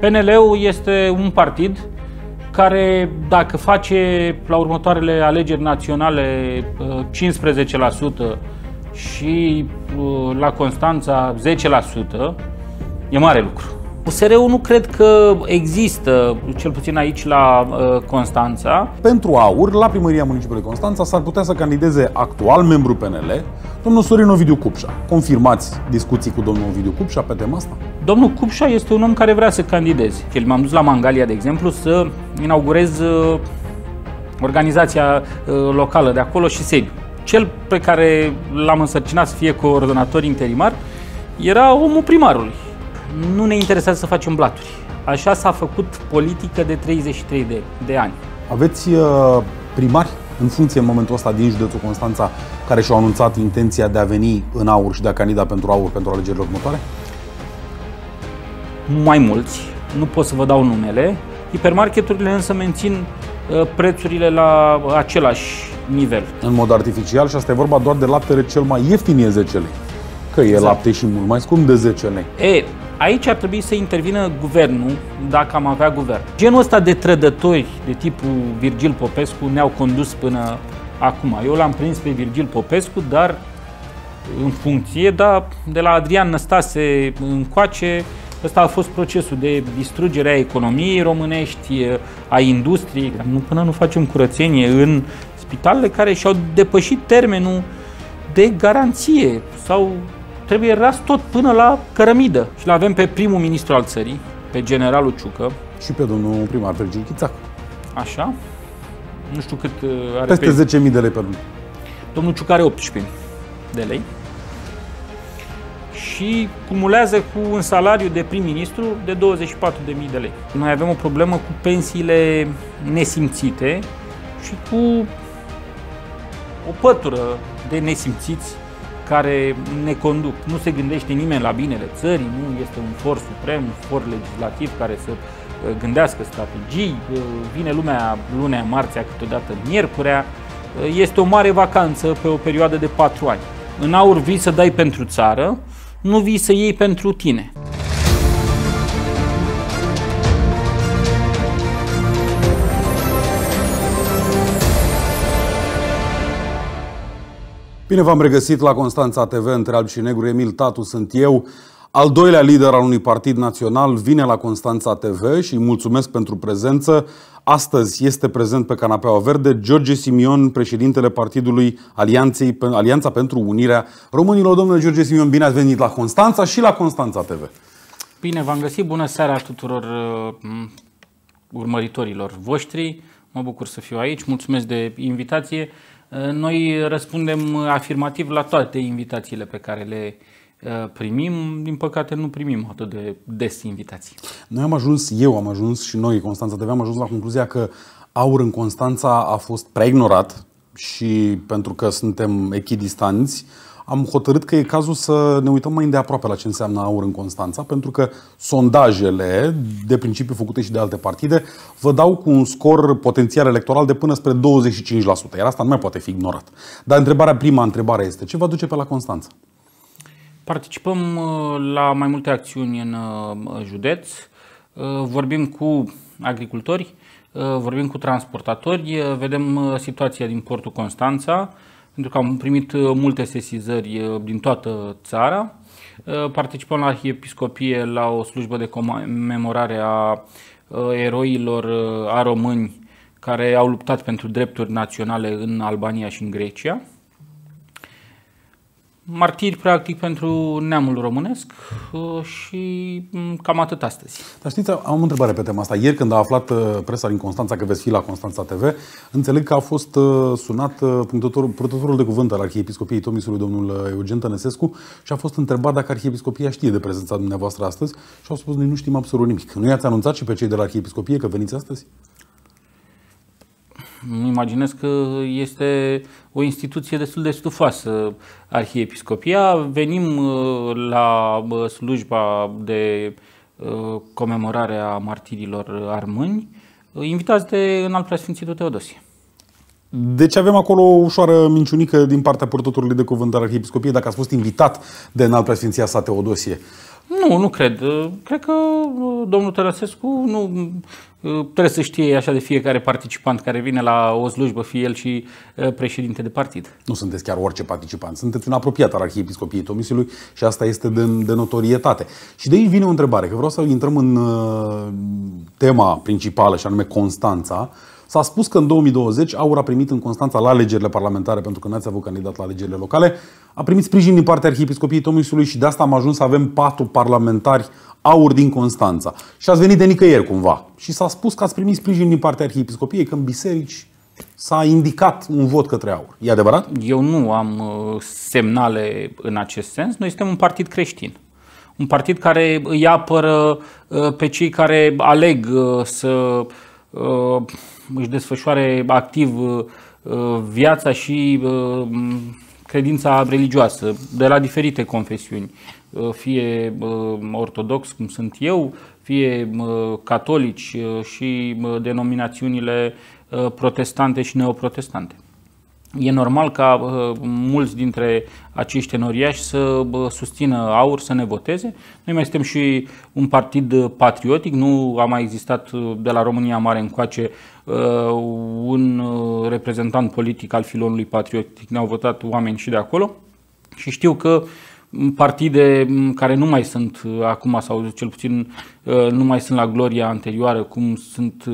PNL-ul este un partid care, dacă face la următoarele alegeri naționale 15% uh, și uh, la Constanța 10%, e mare lucru. USR-ul nu cred că există, cel puțin aici la uh, Constanța. Pentru aur, la primăria municipiului Constanța s-ar putea să candideze actual membru PNL, domnul Sorin Ovidiu Cupșa. Confirmați discuții cu domnul Ovidiu Cupșa pe tema asta? Domnul Cupșa este un om care vrea să candideze. El m-am dus la Mangalia, de exemplu, să inaugurez uh, organizația uh, locală de acolo și sediu. Cel pe care l-am însărcinat să fie coordonator interimar era omul primarului nu ne interesează să facem blaturi. Așa s-a făcut politică de 33 de, de ani. Aveți uh, primari în funcție în momentul ăsta din județul Constanța care și-au anunțat intenția de a veni în aur și de a candida pentru aur pentru alegerile următoare? Mai mulți, nu pot să vă dau numele. Hipermarketurile însă mențin uh, prețurile la uh, același nivel. În mod artificial și asta e vorba doar de laptele cel mai ieftin e 10 lei. Că e exact. lapte și mult mai scump de 10 lei. E, Aici ar trebui să intervină guvernul, dacă am avea guvern. Genul ăsta de trădători de tipul Virgil Popescu ne-au condus până acum. Eu l-am prins pe Virgil Popescu, dar în funcție, dar de la Adrian Năstase încoace, ăsta a fost procesul de distrugere a economiei românești, a industriei. Nu, până nu facem curățenie în spitalele care și-au depășit termenul de garanție sau trebuie ras tot până la cărămidă. Și l avem pe primul ministru al țării, pe generalul Ciucă. Și pe domnul primar Virgil Chițac. Așa. Nu știu cât uh, are Peste pe... 10.000 de lei pe lună. Domnul Ciucă are 18.000 de lei. Și cumulează cu un salariu de prim-ministru de 24.000 de lei. Noi avem o problemă cu pensiile nesimțite și cu o pătură de nesimțiți care ne conduc. Nu se gândește nimeni la binele țării, nu este un for suprem, un for legislativ care să uh, gândească strategii, uh, vine lumea lunea, marțea, câteodată miercurea, uh, este o mare vacanță pe o perioadă de patru ani. În aur vii să dai pentru țară, nu vii să iei pentru tine. Bine v-am regăsit la Constanța TV, între alb și negru, Emil Tatu sunt eu. Al doilea lider al unui partid național vine la Constanța TV și îi mulțumesc pentru prezență. Astăzi este prezent pe canapeaua verde George Simion, președintele partidului Alianței, Alianța pentru Unirea Românilor. Domnule George Simion, bine ați venit la Constanța și la Constanța TV. Bine v-am găsit, bună seara tuturor uh, urmăritorilor voștri. Mă bucur să fiu aici, mulțumesc de invitație. Noi răspundem afirmativ la toate invitațiile pe care le uh, primim, din păcate nu primim atât de des invitații. Noi am ajuns, eu am ajuns și noi, Constanța TV, am ajuns la concluzia că aur în Constanța a fost prea ignorat și pentru că suntem echidistanți, uh, am hotărât că e cazul să ne uităm mai îndeaproape la ce înseamnă aur în Constanța, pentru că sondajele, de principiu făcute și de alte partide, vă dau cu un scor potențial electoral de până spre 25%, iar asta nu mai poate fi ignorat. Dar întrebarea, prima întrebare este, ce vă duce pe la Constanța? Participăm uh, la mai multe acțiuni în uh, județ, uh, vorbim cu agricultori, vorbim cu transportatori, vedem situația din portul Constanța, pentru că am primit uh, multe sesizări uh, din toată țara. Uh, participăm la Arhiepiscopie la o slujbă de comemorare a eroilor a români care au luptat pentru drepturi naționale în Albania și în Grecia martiri, practic, pentru neamul românesc uh, și mm, cam atât astăzi. Dar știți, am o întrebare pe tema asta. Ieri, când a aflat uh, presa din Constanța că veți fi la Constanța TV, înțeleg că a fost uh, sunat purtătorul, de cuvânt al Arhiepiscopiei Tomisului, domnul Eugen Tănesescu, și a fost întrebat dacă Arhiepiscopia știe de prezența dumneavoastră astăzi și au spus, noi nu știm absolut nimic. Nu i-ați anunțat și pe cei de la Arhiepiscopie că veniți astăzi? imaginez că este o instituție destul de stufoasă, Arhiepiscopia. Venim uh, la uh, slujba de uh, comemorare a martirilor armâni, invitați de înalt preasfințitul Teodosie. Deci avem acolo o ușoară minciunică din partea purtătorului de cuvânt al Arhiepiscopiei, dacă ați fost invitat de înalt preasfinția sa Teodosie. Nu, nu cred. Cred că uh, domnul Tărăsescu nu uh, trebuie să știe așa de fiecare participant care vine la o slujbă, fie el și uh, președinte de partid. Nu sunteți chiar orice participant, sunteți un apropiat al Arhiepiscopiei Tomisului și asta este de, de notorietate. Și de aici vine o întrebare, că vreau să intrăm în tema principală și anume Constanța. S-a spus că în 2020 AUR a primit în Constanța la alegerile parlamentare, pentru că n-ați avut candidat la alegerile locale, a primit sprijin din partea Arhiepiscopiei Tomisului și de asta am ajuns să avem patru parlamentari AUR din Constanța. Și ați venit de nicăieri cumva. Și s-a spus că ați primit sprijin din partea Arhiepiscopiei, că în biserici s-a indicat un vot către AUR. E adevărat? Eu nu am uh, semnale în acest sens. Noi suntem un partid creștin un partid care îi apără uh, pe cei care aleg uh, să Uh, își desfășoare activ uh, viața și uh, credința religioasă, de la diferite confesiuni, fie ortodox, cum sunt eu, fie catolici și denominațiunile protestante și neoprotestante. E normal ca uh, mulți dintre acești tenoriași să uh, susțină aur, să ne voteze. Noi mai suntem și un partid patriotic, nu a mai existat uh, de la România Mare încoace uh, un uh, reprezentant politic al filonului patriotic. Ne-au votat oameni și de acolo și știu că partide care nu mai sunt uh, acum sau cel puțin uh, nu mai sunt la gloria anterioară, cum sunt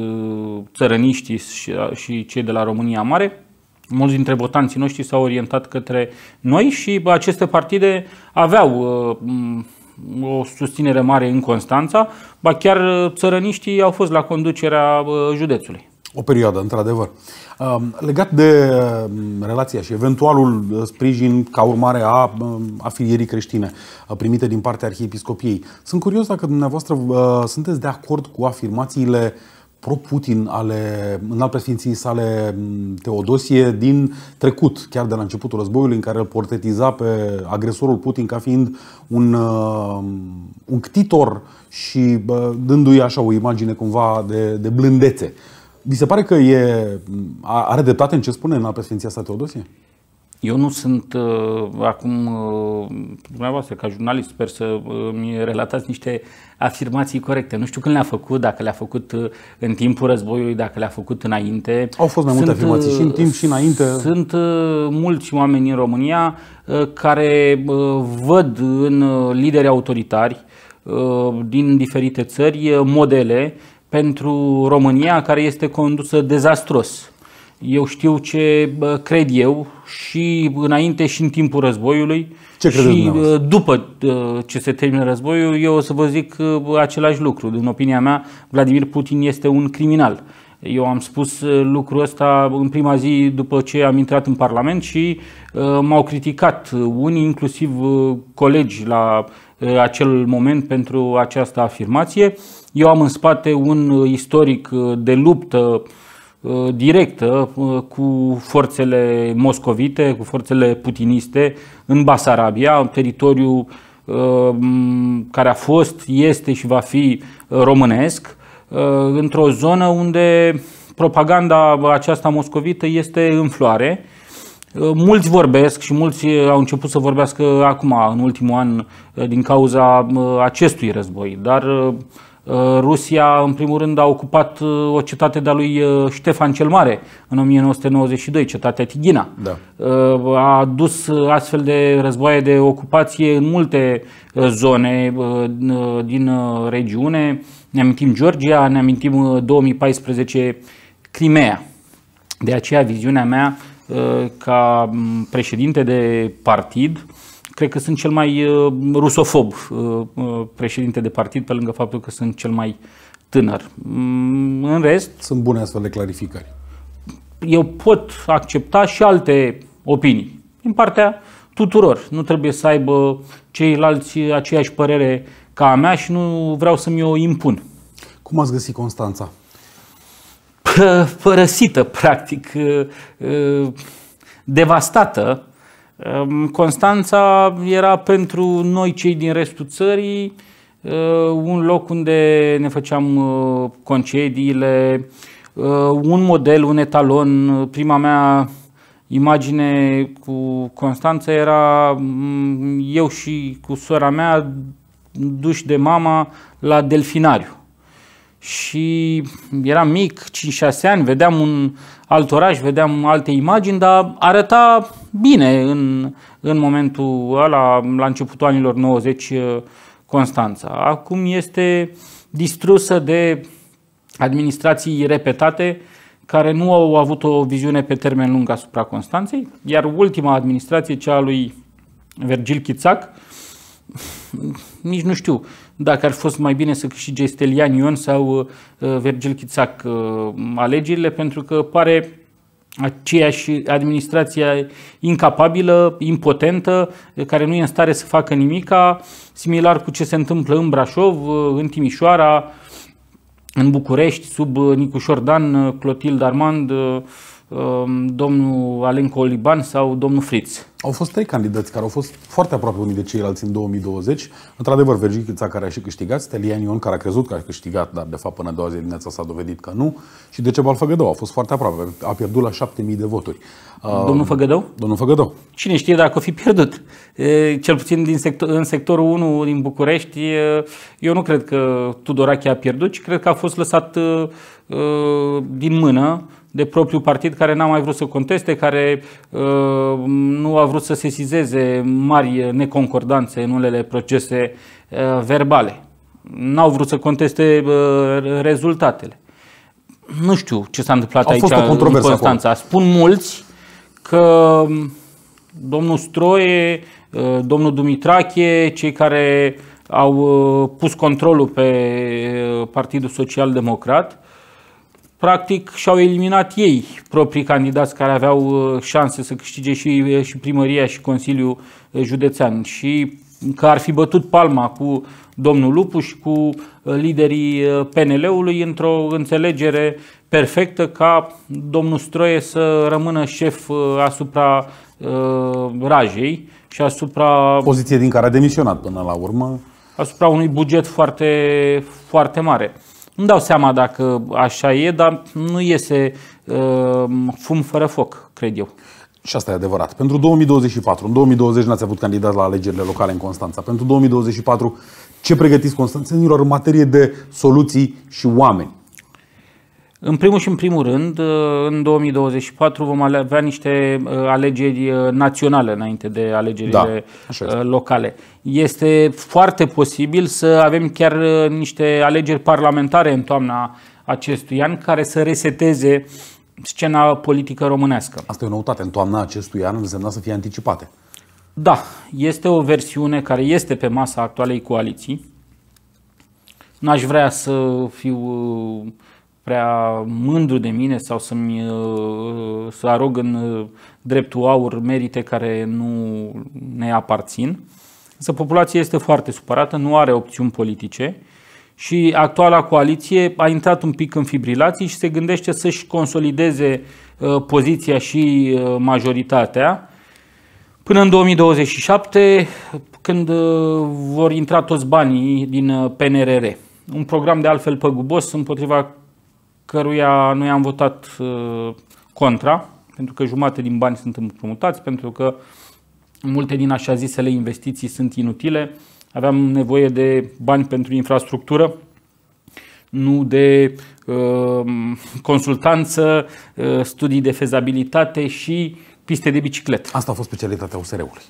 țărăniștii și, și cei de la România Mare, mulți dintre votanții noștri s-au orientat către noi și aceste partide aveau uh, o susținere mare în Constanța, ba chiar uh, țărăniștii au fost la conducerea uh, județului. O perioadă, într-adevăr. Um, legat de um, relația și eventualul sprijin ca urmare a um, afilierii creștine primite din partea Arhiepiscopiei, sunt curios dacă dumneavoastră sunteți de acord cu afirmațiile uh, pro-Putin ale înaltpreședinției sale Teodosie din trecut, chiar de la începutul războiului, în care îl portetiza pe agresorul Putin ca fiind un, uh, un ctitor și dându-i așa o imagine cumva de, de blândețe. Vi se pare că e, are dreptate în ce spune în președinția sa Teodosie? Eu nu sunt uh, acum, uh, dumneavoastră, ca jurnalist, sper să uh, mi relatați niște afirmații corecte. Nu știu când le-a făcut, dacă le-a făcut uh, în timpul războiului, dacă le-a făcut înainte. Au fost mai multe sunt, afirmații și în timp și uh, înainte. Sunt uh, mulți oameni în România uh, care uh, văd în lideri autoritari din diferite țări modele pentru România care este condusă dezastros eu știu ce cred eu și înainte și în timpul războiului. Ce și după ce se termină războiul, eu o să vă zic același lucru. În opinia mea, Vladimir Putin este un criminal. Eu am spus lucrul ăsta în prima zi după ce am intrat în Parlament și m-au criticat unii, inclusiv colegi la acel moment pentru această afirmație. Eu am în spate un istoric de luptă uh, Uh, directă uh, cu forțele moscovite, cu forțele putiniste în Basarabia, un teritoriu uh, care a fost, este și va fi românesc, într-o zonă unde propaganda aceasta moscovită este în floare. Mulți vorbesc și mulți au început să vorbească acum, în ultimul an, din cauza acestui război, dar Uh, Rusia, în primul rând, a ocupat uh, o cetate de-a lui uh, Ștefan cel Mare în 1992, cetatea Tighina. Da. A dus astfel de războaie de ocupație în multe zone din regiune. Ne amintim Georgia, ne amintim 2014 Crimea. De aceea, viziunea mea ca mm, președinte de partid cred că sunt cel mai uh, rusofob uh, uh, președinte de partid, pe lângă faptul că sunt cel mai tânăr. Mm, în rest... Sunt bune astfel de clarificări. Eu pot accepta și alte opinii din partea tuturor. Nu trebuie să aibă ceilalți aceeași părere ca a mea și nu vreau să mi-o impun. Cum ați găsit Constanța? Părăsită, practic, devastată Ehm, Constanța era pentru noi cei din restul țării ehm, un loc unde ne făceam ehm, concediile, un model, un etalon. Prima mea imagine cu Constanța era mm, eu și cu sora mea duși de mama la delfinariu și eram mic, 5-6 ani, vedeam un alt oraș, vedeam alte imagini, dar arăta bine în, în momentul ăla, la începutul anilor 90, uh, Constanța. Acum este distrusă de administrații repetate care nu au avut o viziune pe termen lung asupra Constanței, iar ultima administrație, cea a lui Vergil Chițac, nici nu știu, dacă ar fi fost mai bine să câștige Stelian Ion sau uh, Vergil Chițac uh, alegerile, pentru că pare aceeași administrație incapabilă, impotentă, care nu e în stare să facă nimica, similar cu ce se întâmplă în Brașov, uh, în Timișoara, în București, sub Nicușor Dan, Clotilde Armand, Um, domnul Alen Coliban sau domnul Fritz. Au fost trei candidați care au fost foarte aproape unii de ceilalți în 2020. Într-adevăr, Virgil care a și câștigat, Stelian Ion care a crezut că a câștigat, dar de fapt până a doua zi dimineața s-a dovedit că nu și de ce Făgădău a fost foarte aproape, a pierdut la 7.000 de voturi. Uh, domnul Făgădău? Domnul Făgădău. Cine știe dacă o fi pierdut. Cel puțin din sector, în sectorul 1 din București, eu nu cred că Tudorache a pierdut, ci cred că a fost lăsat uh, uh, din mână de propriul partid care n-a mai vrut să conteste, care uh, nu a vrut să sesizeze mari neconcordanțe în unele procese uh, verbale. N-au vrut să conteste uh, rezultatele. Nu știu ce s-a întâmplat a aici în Constanța. Acolo. Spun mulți că um, domnul Stroie, domnul Dumitrache, cei care au pus controlul pe Partidul Social Democrat, practic și-au eliminat ei proprii candidați care aveau uh, șanse să câștige și, uh, și primăria și Consiliul uh, Județean și că ar fi bătut palma cu domnul Lupu și cu liderii PNL-ului într-o înțelegere perfectă ca domnul Stroie să rămână șef asupra uh, rajei și asupra... Poziție din care a demisionat până la urmă. Asupra unui buget foarte, foarte mare nu dau seama dacă așa e, dar nu iese uh, fum fără foc, cred eu. Și asta e adevărat. Pentru 2024, în 2020 n-ați avut candidat la alegerile locale în Constanța. Pentru 2024, ce pregătiți constanțenilor în materie de soluții și oameni? În primul și în primul rând, uh, în 2024 vom avea niște uh, alegeri uh, naționale înainte de alegerile da, locale. Este foarte posibil să avem chiar niște alegeri parlamentare în toamna acestui an care să reseteze scena politică românească. Asta e o noutate. În toamna acestui an însemna să fie anticipate. Da, este o versiune care este pe masa actualei coaliții. N-aș vrea să fiu prea mândru de mine sau să-mi uh, să arog în uh, dreptul aur merite care nu ne aparțin. Însă populația este foarte supărată, nu are opțiuni politice și actuala coaliție a intrat un pic în fibrilații și se gândește să-și consolideze uh, poziția și majoritatea până în 2027, când vor intra toți banii din PNRR. Un program de altfel păgubos împotriva căruia noi am votat uh, contra, pentru că jumate din bani sunt împrumutați, pentru că multe din așa zisele investiții sunt inutile, aveam nevoie de bani pentru infrastructură, nu de uh, consultanță, uh, studii de fezabilitate și piste de bicicletă. Asta a fost specialitatea USR-ului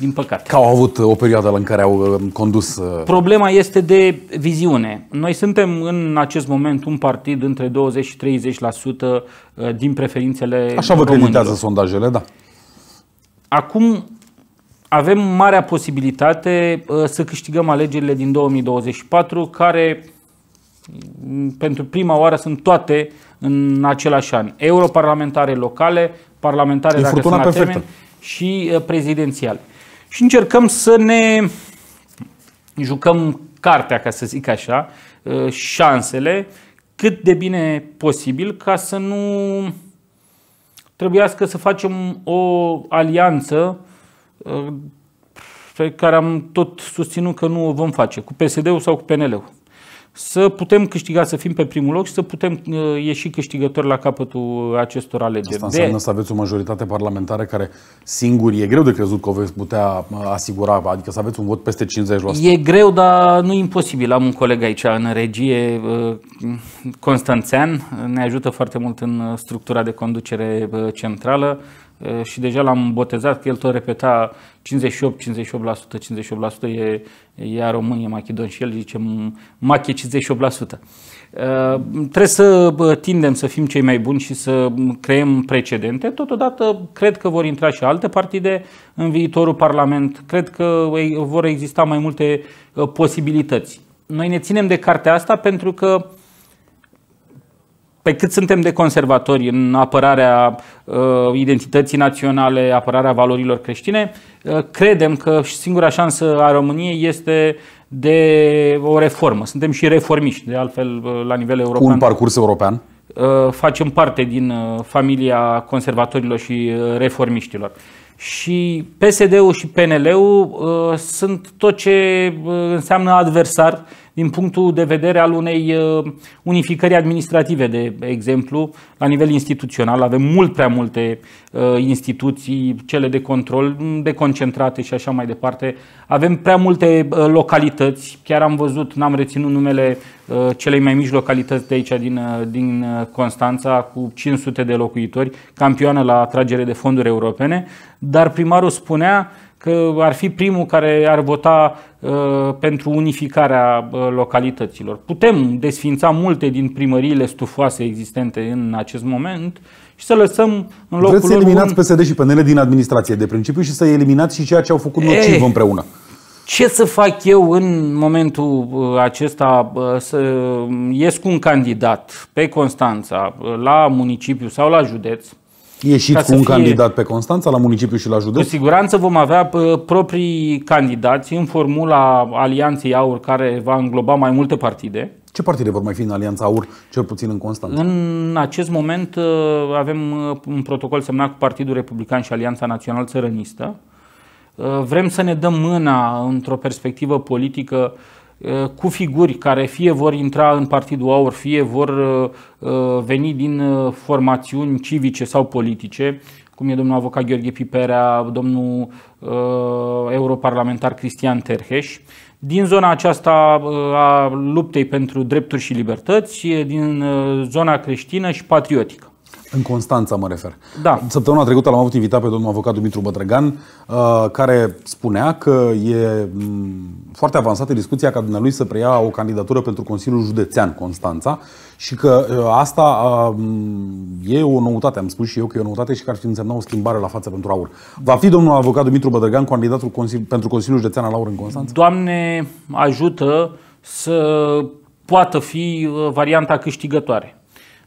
din păcate. Că au avut o perioadă în care au uh, condus... Uh, Problema este de viziune. Noi suntem în acest moment un partid între 20 și 30% uh, din preferințele Așa vă creditează sondajele, da. Acum avem marea posibilitate să câștigăm alegerile din 2024, care mm, pentru prima oară sunt toate în același an. Europarlamentare locale, parlamentare e dacă sunt la termen, și prezidențiale și încercăm să ne jucăm cartea, ca să zic așa, ă, șansele cât de bine posibil ca să nu trebuiască să facem o alianță ă, pe care am tot susținut că nu o vom face, cu PSD-ul sau cu PNL-ul să putem câștiga, să fim pe primul loc și să putem uh, ieși câștigători la capătul uh, acestor alegeri. Asta înseamnă de... să aveți o majoritate parlamentară care singuri e greu de crezut că o veți putea uh, asigura, adică să aveți un vot peste 50%. E greu, dar nu imposibil. Am un coleg aici în regie, Constanțean, ne ajută foarte mult în structura de conducere centrală Eh, și deja l-am botezat că el tot repeta 58, 58%, 58% e, e România, Machidon și el zice Machie 58%. Eh, trebuie să tindem să fim cei mai buni și să creăm precedente. Totodată, cred că vor intra și alte partide în viitorul Parlament. Cred că vor exista mai multe eh, posibilități. Noi ne ținem de cartea asta pentru că pe cât suntem de conservatori în apărarea uh, identității naționale, apărarea valorilor creștine, uh, credem că singura șansă a României este de o reformă. Suntem și reformiști, de altfel, uh, la nivel european. Un parcurs european? Uh, facem parte din uh, familia conservatorilor și reformiștilor. Și PSD-ul și PNL-ul sunt tot ce înseamnă adversar din punctul de vedere al unei uh, unificări administrative, de exemplu, la nivel instituțional. Avem mult prea multe uh, instituții, cele de control, mm, deconcentrate și așa mai departe. Avem prea multe uh, localități, chiar am văzut, n-am reținut numele celei mai mici localități de aici din, din Constanța, cu 500 de locuitori, campioană la atragere de fonduri europene, dar primarul spunea că ar fi primul care ar vota uh, pentru unificarea uh, localităților. Putem desfința multe din primăriile stufoase existente în acest moment și să lăsăm în locul Vreți să eliminați un... PSD și PNL din administrație de principiu și să eliminați și ceea ce au făcut nociv eh, împreună. Ce să fac eu în momentul uh, acesta uh, să ies cu un candidat pe Constanța uh, la municipiu sau la județ Ieșit cu un fie... candidat pe Constanța, la municipiu și la județ? Cu siguranță vom avea proprii candidați în formula Alianței Aur, care va îngloba mai multe partide. Ce partide vor mai fi în Alianța Aur, cel puțin în Constanța? În acest moment ă, avem ă, un protocol semnat cu Partidul Republican și Alianța Național Țărănistă. Ă, vrem să ne dăm mâna într-o perspectivă politică uh, Eh, cu figuri care fie vor intra în Partidul Aur, fie vor eh, eh, veni din formațiuni civice sau politice, cum e domnul avocat Gheorghe Piperea, domnul europarlamentar Cristian Terheș, din zona aceasta a luptei pentru drepturi și libertăți, din zona creștină și patriotică. În Constanța mă refer. Da. Săptămâna trecută l-am avut invitat pe domnul avocat Dumitru Bătrăgan, uh, care spunea că e mm, foarte avansată discuția ca dumnealui să preia o candidatură pentru Consiliul Județean Constanța și că uh, asta uh, e o noutate. Am spus și eu că e o noutate și că ar fi însemna o schimbare la față pentru aur. Va fi domnul avocat Dumitru Bătrăgan candidatul pentru Consiliul Județean al aur în Constanța? Doamne ajută să poată fi varianta câștigătoare.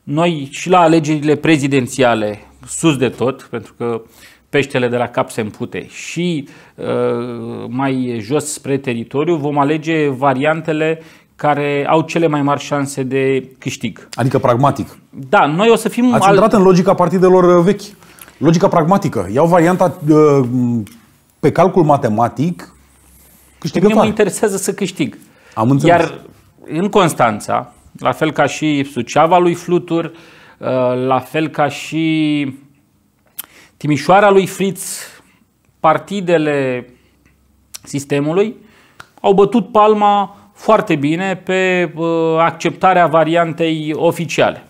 Noi și la alegerile prezidențiale, sus de tot, pentru că peștele de la cap se împute și uh, mai jos spre teritoriu, vom alege variantele care au cele mai mari șanse de câștig. Adică pragmatic. Da, noi o să fim... Ați al... intrat în logica partidelor uh, vechi. Logica pragmatică. Iau varianta uh, pe calcul matematic, câștigă Nu mă interesează să câștig. Am înțeles. Iar în Constanța, la fel ca și Suceava lui Flutur, uh, la fel ca și Timișoara lui Fritz, partidele sistemului au bătut palma foarte bine pe uh, acceptarea variantei oficiale.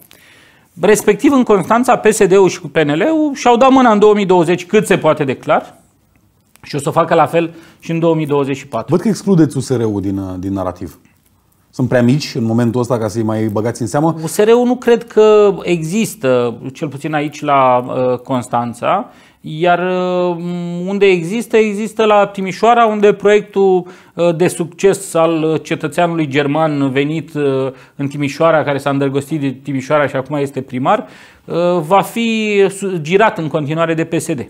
Respectiv, în Constanța, PSD-ul și PNL-ul și-au dat mâna în 2020 cât se poate de clar și o să facă la fel și în 2024. Văd că excludeți USR-ul din, uh, din narativ sunt prea mici în momentul ăsta ca să-i mai băgați în seamă? USR-ul nu cred că există, cel puțin aici la uh, Constanța, iar uh, unde există, există la Timișoara, unde proiectul uh, de succes al cetățeanului german venit în Timișoara, care s-a îndrăgostit de Timișoara și acum este primar, va fi girat în continuare de PSD.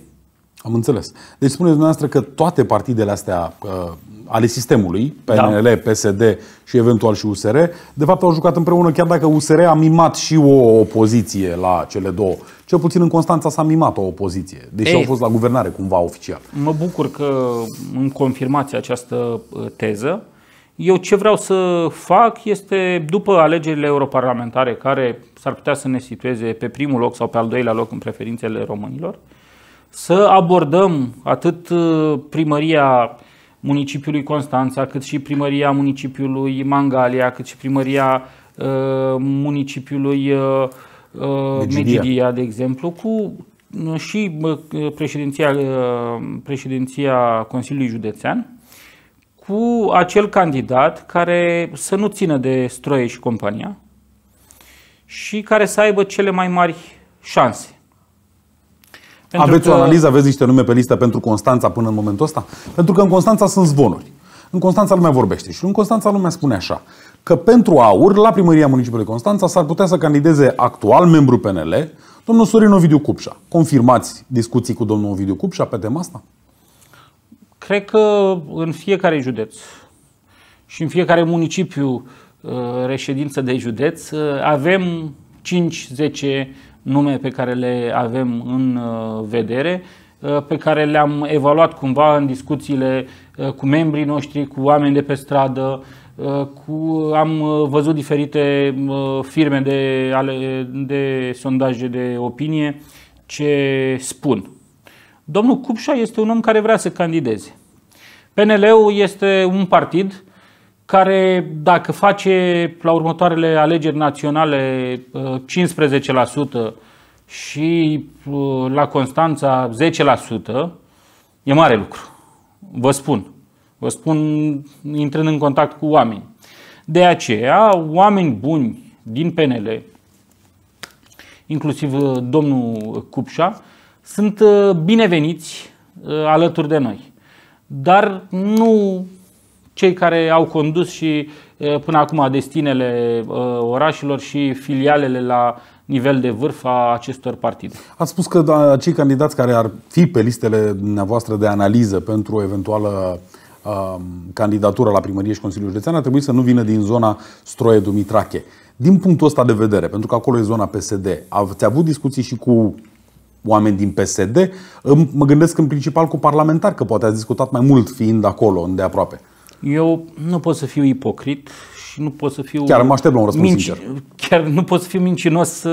Am înțeles. Deci spuneți dumneavoastră că toate partidele astea uh, ale sistemului, PNL, da. PSD și eventual și USR, de fapt au jucat împreună, chiar dacă USR a mimat și o opoziție la cele două. Cel puțin în Constanța s-a mimat o opoziție, deși Ei, au fost la guvernare cumva oficial. Mă bucur că în confirmați această uh, teză. Eu ce vreau să fac este, după alegerile europarlamentare, care s-ar putea să ne situeze pe primul loc sau pe al doilea loc în preferințele românilor, uh, să abordăm atât uh, primăria municipiului Constanța, cât și primăria municipiului Mangalia, cât și primăria uh, municipiului uh, uh Medidia, de exemplu, cu uh, și președinția, președinția Consiliului Județean, cu acel candidat care să nu țină de stroie și compania și care să aibă cele mai mari șanse pentru aveți că... o analiză, aveți niște nume pe listă pentru Constanța până în momentul ăsta? Pentru că în Constanța sunt zvonuri. În Constanța lumea vorbește și în Constanța lumea spune așa că pentru aur, la primăria municipiului Constanța, s-ar putea să candideze actual membru PNL, domnul Sorin Ovidiu Cupșa. Confirmați discuții cu domnul Ovidiu Cupșa pe tema asta? Cred că în fiecare județ și în fiecare municipiu uh, reședință de județ uh, avem 5-10 nume pe care le avem în uh, vedere, uh, pe care le-am evaluat cumva în discuțiile uh, cu membrii noștri, cu oameni de pe stradă, cu, am văzut diferite firme de, ale, de sondaje de opinie ce spun. Domnul Cupșa este un om care vrea să candideze. PNL-ul este un partid care dacă face la următoarele alegeri naționale 15% uh, și uh, la Constanța 10%, e mare lucru. Vă spun. Vă spun intrând în contact cu oameni. De aceea, oameni buni din PNL, inclusiv uh, domnul Cupșa, sunt bineveniți alături de noi. Dar nu cei care au condus și până acum destinele orașelor și filialele la nivel de vârf a acestor partide. Ați spus că acei da, cei candidați care ar fi pe listele dumneavoastră de analiză pentru o eventuală candidatură la primărie și Consiliul Județean ar trebui să nu vină din zona Stroie-Dumitrache. Din punctul ăsta de vedere, pentru că acolo e zona PSD, ați avut discuții și cu oameni din PSD, mă gândesc în principal cu parlamentari, că poate ați discutat mai mult fiind acolo, îndeaproape. aproape. Eu nu pot să fiu ipocrit și nu pot să fiu... Chiar mă aștept la un răspuns minci, sincer. Chiar nu pot să fiu mincinos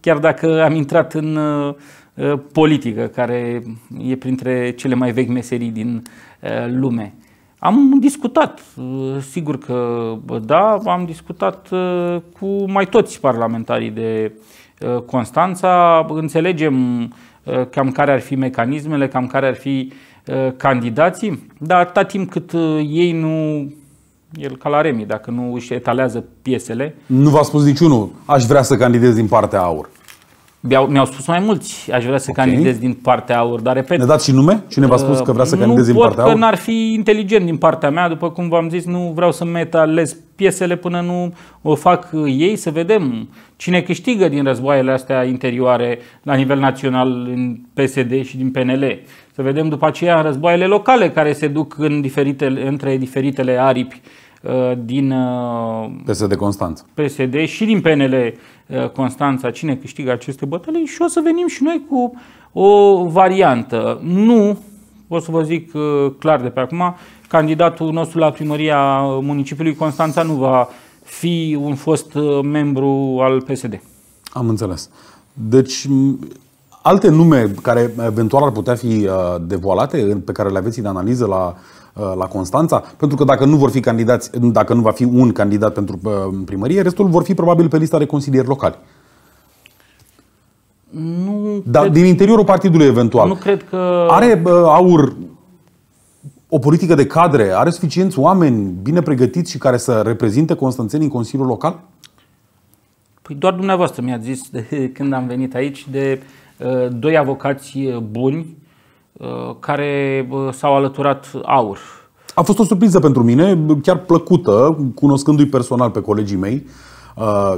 chiar dacă am intrat în uh, uh, politică, care e printre cele mai vechi meserii din uh, lume. Am discutat, sigur că da, am discutat cu mai toți parlamentarii de Constanța, înțelegem cam care ar fi mecanismele, cam care ar fi uh, Uh, candidații, dar atâta timp cât uh, ei nu el ca la Remi, dacă nu își etalează piesele. Nu v-a spus niciunul, aș vrea să candidez din partea AUR. Mi-au spus mai mulți, aș vrea să okay. candidez din partea AUR, dar repet... Ne dați și nume? Cine v-a spus că vrea să uh, candidez din partea AUR? Nu că n-ar fi inteligent din partea mea, după cum v-am zis, nu vreau să metalez piesele până nu o fac ei, să vedem cine câștigă din războaiele astea interioare la nivel național în PSD și din PNL. Să vedem după aceea războaiele locale care se duc în diferite între diferitele aripi uh, din uh, PSD Constanța. PSD și din PNL uh, Constanța, cine câștigă aceste bătălii și o să venim și noi cu o variantă. Nu, o să vă zic clar de pe acum, candidatul nostru la primăria municipiului Constanța nu va fi un fost membru al PSD. Am înțeles. Deci Alte nume care eventual ar putea fi uh, devoalate, pe care le aveți în analiză la, uh, la Constanța? Pentru că dacă nu vor fi candidați, dacă nu va fi un candidat pentru uh, primărie, restul vor fi probabil pe lista de consilieri locali. Nu Dar cred... din interiorul partidului eventual. Nu cred că... Are aur o politică de cadre? Are suficienți oameni bine pregătiți și care să reprezinte constanțenii în Consiliul Local? Păi doar dumneavoastră mi-ați zis de când am venit aici de Uh, doi avocați uh, buni uh, care s-au alăturat aur. A fost o surpriză pentru mine, chiar plăcută, cunoscându-i personal pe colegii mei,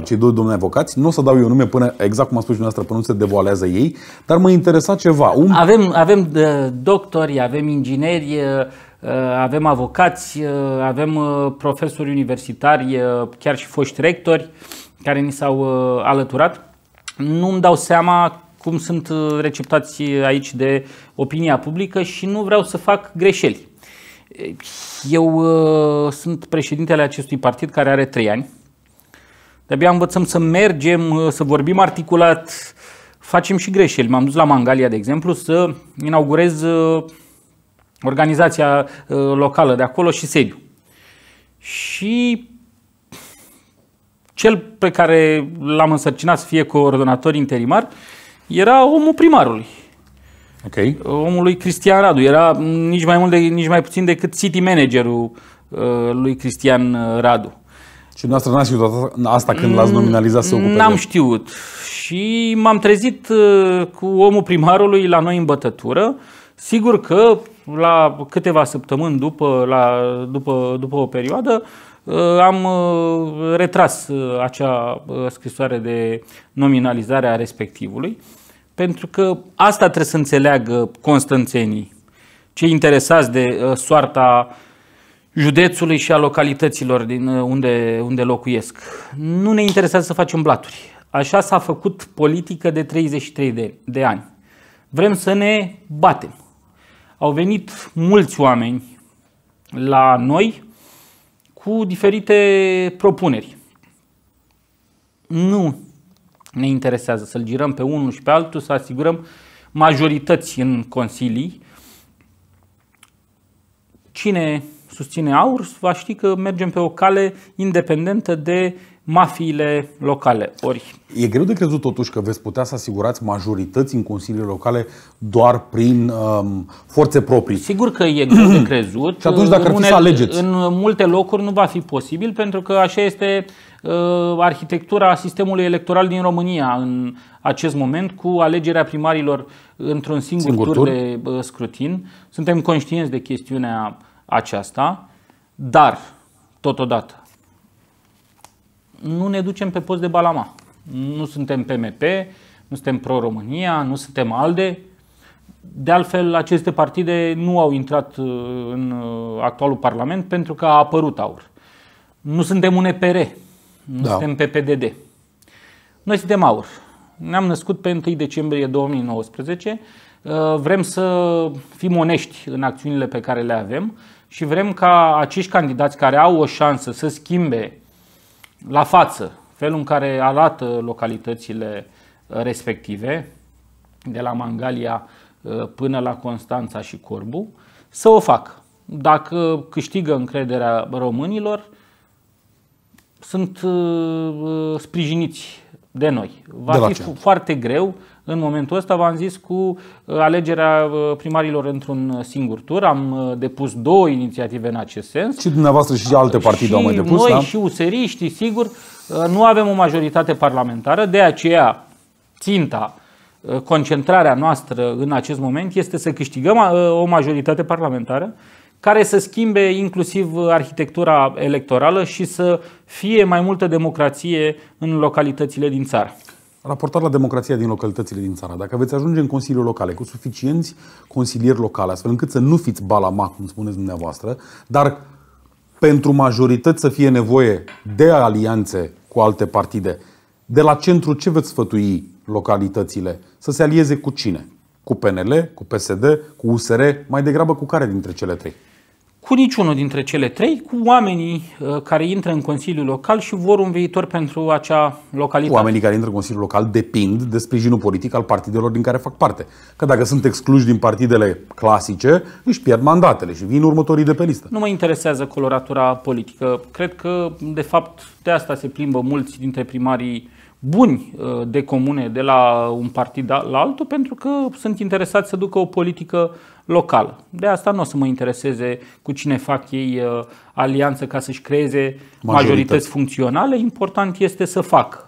cei doi domni avocați. Nu o să dau eu nume până, exact cum a spus și dumneavoastră, până nu se devoalează ei, dar mă interesa ceva. Un... Avem, avem doctori, avem ingineri, avem avocați, avem profesori universitari, chiar și foști rectori care ni s-au alăturat. Nu-mi dau seama cum sunt uh, receptați aici de opinia publică și nu vreau să fac greșeli. Eu uh, sunt președintele acestui partid care are trei ani. De-abia învățăm să mergem, uh, să vorbim articulat, facem și greșeli. M-am dus la Mangalia, de exemplu, să inaugurez uh, organizația uh, locală de acolo și sediu. Și cel pe care l-am însărcinat să fie coordonator interimar, uh, era omul primarului. Okay. Omul lui Cristian Radu. Era nici mai mult, de, nici mai puțin decât city managerul uh, lui Cristian uh, Radu. Și dumneavoastră n-ați știut asta când l-ați mm, nominalizat să ocupe? N-am știut. Și m-am trezit uh, cu omul primarului la noi în bătătură. Sigur că la câteva săptămâni după, la, după, după o perioadă am retras acea scrisoare de nominalizare a respectivului. Pentru că asta trebuie să înțeleagă constanțenii, cei interesați de uh, soarta județului și a localităților din uh, unde, unde locuiesc. Nu ne interesează să facem blaturi. Așa s-a făcut politică de 33 de, de ani. Vrem să ne batem. Au venit mulți oameni la noi cu diferite propuneri. Nu ne interesează să-l girăm pe unul și pe altul, să asigurăm majorități în consilii. Cine susține aur va ști că mergem pe o cale independentă de mafiile locale. Ori... E greu de crezut totuși că veți putea să asigurați majorități în consiliile locale doar prin um, forțe proprii. Sigur că e greu de crezut. Și atunci dacă ar fi să alegeți. În multe locuri nu va fi posibil pentru că așa este uh, Uh, arhitectura sistemului electoral din România în acest moment cu alegerea primarilor într-un singur, singur tur, tur de uh, scrutin. Suntem conștienți de chestiunea aceasta, dar totodată nu ne ducem pe post de balama. Nu suntem PMP, nu suntem pro-România, nu suntem ALDE. De altfel, aceste partide nu au intrat uh, în actualul Parlament pentru că a apărut aur. Nu suntem un EPR, nu da. suntem pe PDD. Noi suntem aur. Ne-am născut pe 1 decembrie 2019. Uh, vrem să fim onești în acțiunile pe care le avem și vrem ca acești candidați care au o șansă să schimbe la față felul în care arată localitățile respective, de la Mangalia uh, până la Constanța și Corbu, să o facă. Dacă câștigă încrederea românilor, sunt uh, uh, sprijiniți de noi. Va de fi ce? foarte greu. În momentul ăsta v-am zis cu uh, alegerea uh, primarilor într-un singur tur. Am depus două inițiative în acest sens. Și dumneavoastră și alte partide și au mai depus, noi da? și useriștii, sigur. Nu avem o majoritate parlamentară, de aceea ținta concentrarea noastră în acest moment este să câștigăm o majoritate parlamentară care să schimbe inclusiv arhitectura electorală și să fie mai multă democrație în localitățile din țară. Raportat la democrația din localitățile din țară, dacă veți ajunge în consiliul locale cu suficienți consilieri locale, astfel încât să nu fiți balama, cum spuneți dumneavoastră, dar pentru majorități să fie nevoie de alianțe cu alte partide, de la centru ce veți sfătui localitățile? Să se alieze cu cine? Cu PNL, cu PSD, cu USR, mai degrabă cu care dintre cele trei? cu niciunul dintre cele trei, cu oamenii uh, care intră în Consiliul Local și vor un viitor pentru acea localitate. Oamenii care intră în Consiliul Local depind de sprijinul politic al partidelor din care fac parte. Că dacă sunt excluși din partidele clasice, își pierd mandatele și vin următorii de pe listă. Nu mă interesează coloratura politică. Cred că, de fapt, de asta se plimbă mulți dintre primarii buni uh, de comune de la un partid la altul pentru că sunt interesați să ducă o politică locală. De asta nu o să mă intereseze cu cine fac ei uh, alianță ca să-și creeze majorități. majorități funcționale. Important este să fac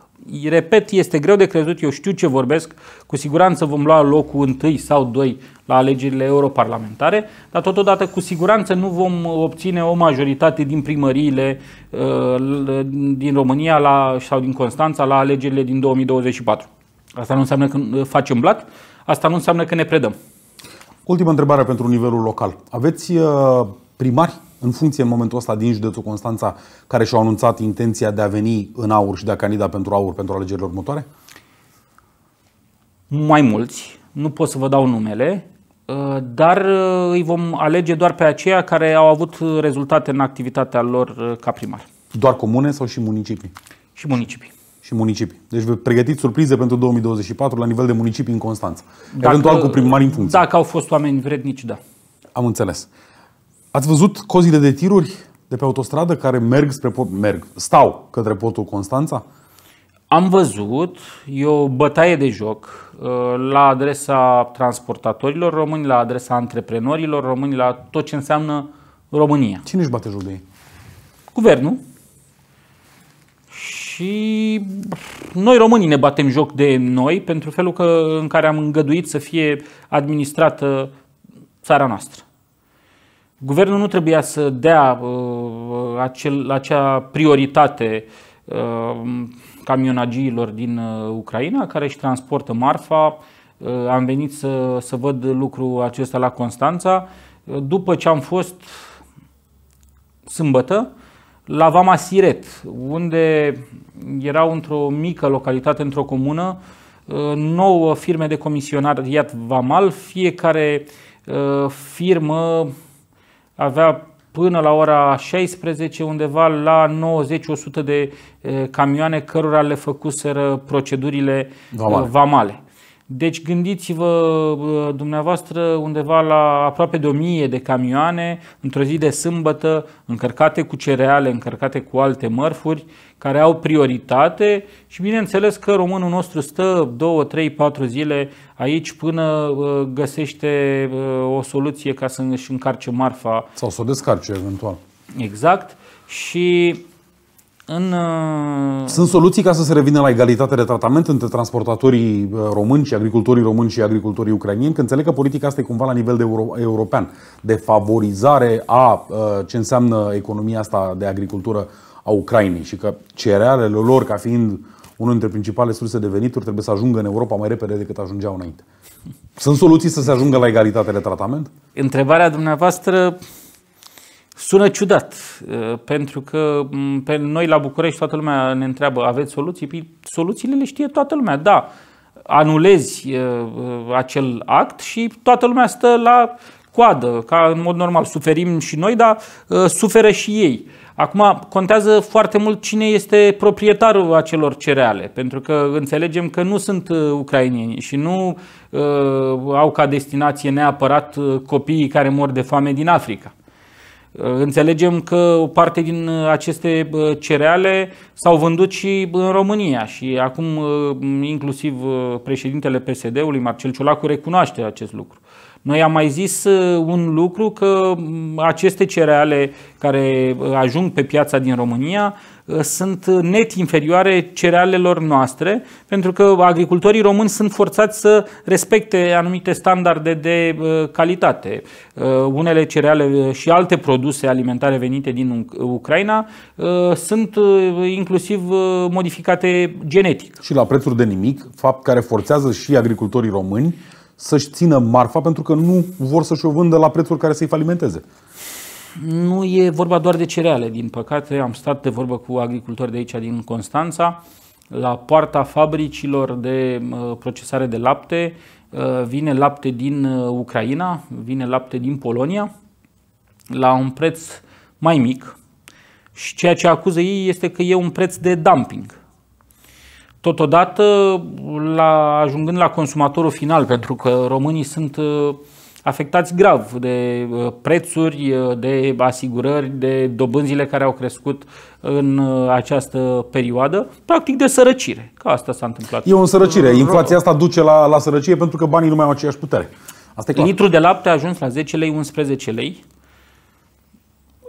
repet, este greu de crezut, eu știu ce vorbesc, cu siguranță vom lua locul întâi sau doi la alegerile europarlamentare, dar totodată cu siguranță nu vom obține o majoritate din primăriile uh, din România la, sau din Constanța la alegerile din 2024. Asta nu înseamnă că uh, facem blat, asta nu înseamnă că ne predăm. Ultima întrebare pentru nivelul local. Aveți uh, primari în funcție în momentul ăsta din județul Constanța, care și-au anunțat intenția de a veni în aur și de a candida pentru aur pentru alegerile următoare? Mai mulți, nu pot să vă dau numele, ă, dar ă, îi vom alege doar pe aceia care au avut rezultate în activitatea lor ă, ca primar. Doar comune sau și municipii? Și municipii și municipii. Deci vă pregătiți surprize pentru 2024 la nivel de municipii în Constanța. Dacă, Eventual cu primari în funcție. Dacă au fost oameni vrednici, da. Am înțeles. Ați văzut cozile de tiruri de pe autostradă care merg spre merg, stau către portul Constanța? Am văzut, e o bătaie de joc uh, la adresa transportatorilor români, la adresa antreprenorilor români, la tot ce înseamnă România. Cine își bate joc de ei? Guvernul. Și noi românii ne batem joc de noi pentru felul că, în care am îngăduit să fie administrată țara noastră. Guvernul nu trebuia să dea uh, acel, acea prioritate uh, camionagiilor din uh, Ucraina care își transportă marfa. Uh, am venit să, să văd lucrul acesta la Constanța. Uh, după ce am fost sâmbătă la Vama Siret, unde erau într-o mică localitate, într-o comună, uh, nouă firme de comisionariat vamal, fiecare uh, firmă avea până la ora 16 undeva la 90-100 de eh, camioane cărora le făcuseră procedurile vamale. Eh, vamale. Deci gândiți-vă dumneavoastră undeva la aproape de 1000 de camioane într-o zi de sâmbătă încărcate cu cereale, încărcate cu alte mărfuri care au prioritate și bineînțeles că românul nostru stă 2, 3, 4 zile aici până găsește o soluție ca să își încarce marfa. Sau să o descarce eventual. Exact. Și în, uh, Sunt soluții ca să se revină la egalitate de tratament între transportatorii uh, români și agricultorii români și agricultorii ucrainieni, că înțeleg că politica asta e cumva la nivel de euro, european, de favorizare a uh, ce înseamnă economia asta de agricultură a Ucrainei și că cerealele lor, ca fiind unul dintre principalele surse de venituri, trebuie să ajungă în Europa mai repede decât ajungeau înainte. Sunt soluții să se ajungă la egalitate de tratament? Întrebarea dumneavoastră Sună ciudat, uh, pentru că mm, pe noi la București toată lumea ne întreabă, aveți soluții? Păi soluțiile le știe toată lumea, da. Anulezi uh, uh, acel act și toată lumea stă la coadă, ca în mod normal. Suferim și noi, dar suferă și ei. Acum, contează foarte mult cine este proprietarul acelor cereale, pentru că înțelegem că nu sunt ucrainieni și nu uh, au ca destinație neapărat copiii care mor de foame din Africa. Uh, înțelegem că o parte din uh, aceste uh, cereale s-au vândut și în România și acum inclusiv președintele PSD-ului, Marcel Ciolacu, recunoaște acest lucru. Noi am mai zis uh, un lucru că mm, aceste cereale care uh, ajung pe piața din România uh, sunt net inferioare cerealelor noastre, pentru că agricultorii români sunt forțați să respecte anumite standarde de calitate. Unele cereale și alte produse alimentare venite din Ucraina sunt inclusiv modificate genetic. Și la prețuri de nimic, fapt care forțează și agricultorii români să-și țină marfa pentru că nu vor să-și o vândă la prețuri care să-i falimenteze. Nu e vorba doar de cereale, din păcate. Am stat de vorbă cu agricultori de aici din Constanța. La poarta fabricilor de uh, procesare de lapte uh, vine lapte din uh, Ucraina, vine lapte din Polonia, la un preț mai mic. Și ceea ce acuză ei este că e un preț de dumping. Totodată, la, ajungând la consumatorul final, pentru că românii sunt uh, afectați grav de uh, prețuri, uh, de asigurări, de dobânzile care au crescut în această perioadă, practic de sărăcire. Că asta s-a întâmplat. E o sărăcire. Inflația asta duce la, la sărăcie pentru că banii nu mai au aceeași putere. Asta e clar. Litru de lapte a ajuns la 10 lei, 11 lei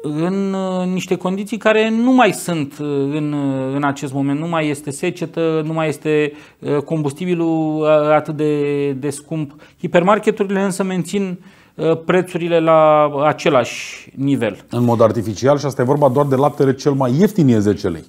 în uh, niște condiții care nu mai sunt uh, în, uh, în acest moment. Nu mai este secetă, nu mai este combustibilul atât de, de scump. Hipermarketurile însă mențin prețurile la același nivel. În mod artificial și asta e vorba doar de laptele cel mai ieftin e 10 lei.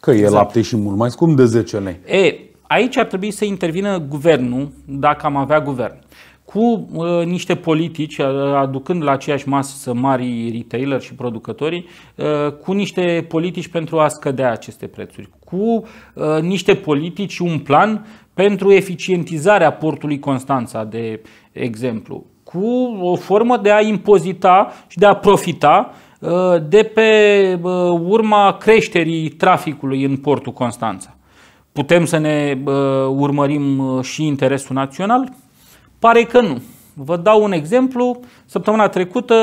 Că exact. e lapte și mult mai scump de 10 lei. E, aici ar trebui să intervină guvernul, dacă am avea guvern. Uh, cu uh, niște politici, uh, aducând la aceeași masă mari retailer și producătorii, uh, cu niște politici pentru a scădea aceste prețuri, cu uh, niște politici și un plan pentru eficientizarea portului Constanța, de exemplu, cu o formă de a impozita și de a profita uh, de pe uh, urma creșterii traficului în portul Constanța. Putem să ne urmărim și interesul național, Pare că nu. Vă dau un exemplu. Săptămâna trecută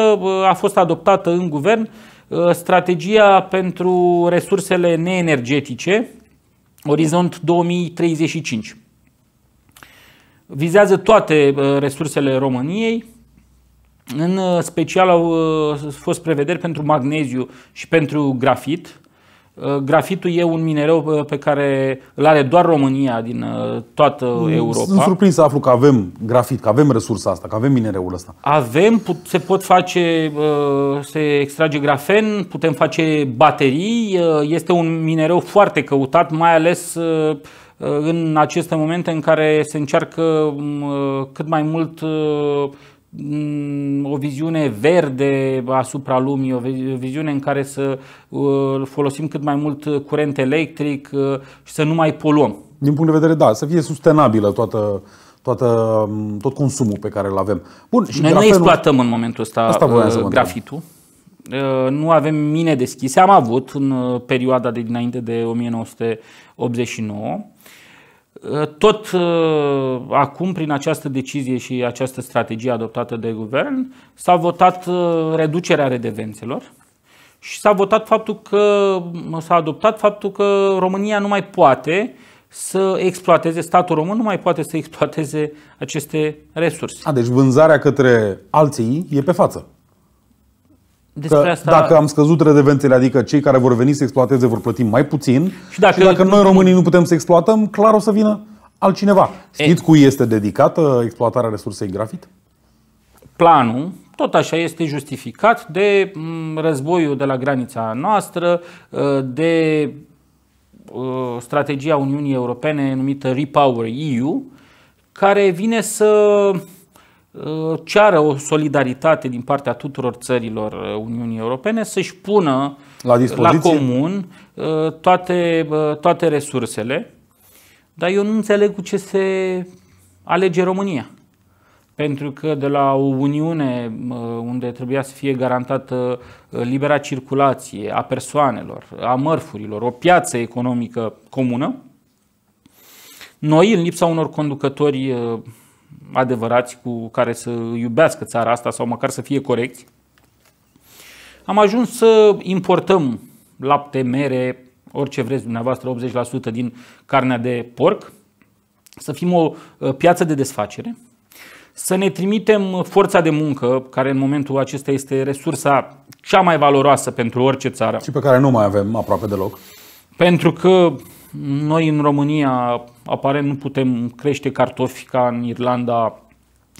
a fost adoptată în guvern ă, strategia pentru resursele neenergetice, Orizont 2035. Vizează toate resursele României, în ă, special au ă, fost prevederi pentru magneziu și pentru grafit, Uh, grafitul e un minereu uh, pe care îl are doar România din uh, toată Europa. Sunt surprins să aflu că avem grafit, că avem resursa asta, că avem minereul ăsta. Avem, se pot face, se extrage grafen, putem face baterii. Este un minereu foarte căutat, mai ales în aceste momente în care se încearcă um, cât mai mult Mm, o viziune verde asupra lumii, o viziune în care să uh, folosim cât mai mult curent electric uh, și să nu mai poluăm. Din punct de vedere, da, să fie sustenabilă toată, toată, mm, tot consumul pe care îl avem. Bun, și Noi grafenul... nu exploatăm în momentul ăsta Asta uh, grafitul. Nu avem mine deschise. Am avut în perioada de dinainte de 1989 Ă, tot ă, acum, prin această decizie și această strategie adoptată de guvern, s-a votat ă, reducerea redevențelor și s-a votat faptul că s-a adoptat faptul că România nu mai poate să exploateze, statul român nu mai poate să exploateze aceste resurse. A, deci vânzarea către alții e pe față. Despre că asta... Dacă am scăzut redevențele, adică cei care vor veni să exploateze vor plăti mai puțin și dacă, și dacă noi românii nu putem să exploatăm, clar o să vină altcineva. Știți cui este dedicată exploatarea resursei grafit? Planul, tot așa este justificat de mm, războiul de la granița noastră, ă, de ă, strategia Uniunii Europene numită Repower EU, care vine să Uh, ceară o solidaritate din partea tuturor țărilor uh, Uniunii Europene să-și pună la, dispoziție? la comun uh, toate, toate resursele, dar eu nu înțeleg cu ce se alege România. Pentru că de la o Uniune unde trebuia să fie garantată libera circulație a persoanelor, a mărfurilor, o piață economică comună, noi, în lipsa unor conducători adevărați cu care să iubească țara asta sau măcar să fie corecți, am ajuns să importăm lapte, mere, orice vreți dumneavoastră, 80% din carnea de porc, să fim o uh, piață de desfacere, să ne trimitem forța de muncă, care în momentul acesta este resursa cea mai valoroasă pentru orice țară. Și pe care nu mai avem aproape deloc. Pentru că noi în România aparent nu putem crește cartofi ca în Irlanda,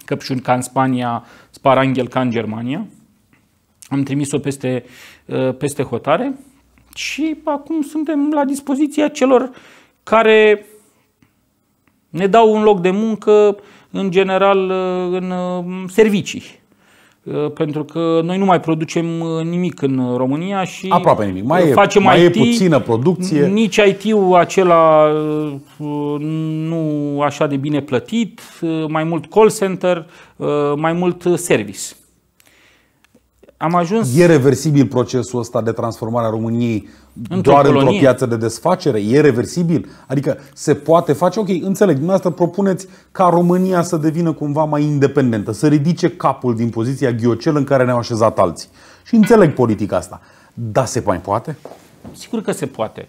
căpșuni ca în Spania, sparanghel ca în Germania. Am trimis-o peste, uh, peste hotare și acum suntem la dispoziția celor care ne dau un loc de muncă, în general, uh, în uh, servicii. Uh, pentru că noi nu mai producem uh, nimic în România și aproape nimic. Mai facem e, mai IT, e puțină producție. Nici IT-ul acela uh, nu așa de bine plătit, mai mult call center, mai mult service am ajuns... E reversibil procesul ăsta de transformare a României într-o doar colonie. într-o piață de desfacere? E reversibil? Adică se poate face? Ok, înțeleg, dumneavoastră propuneți ca România să devină cumva mai independentă, să ridice capul din poziția ghiocel în care ne-au așezat alții. Și înțeleg politica asta. Dar se mai poate? Sigur că se poate.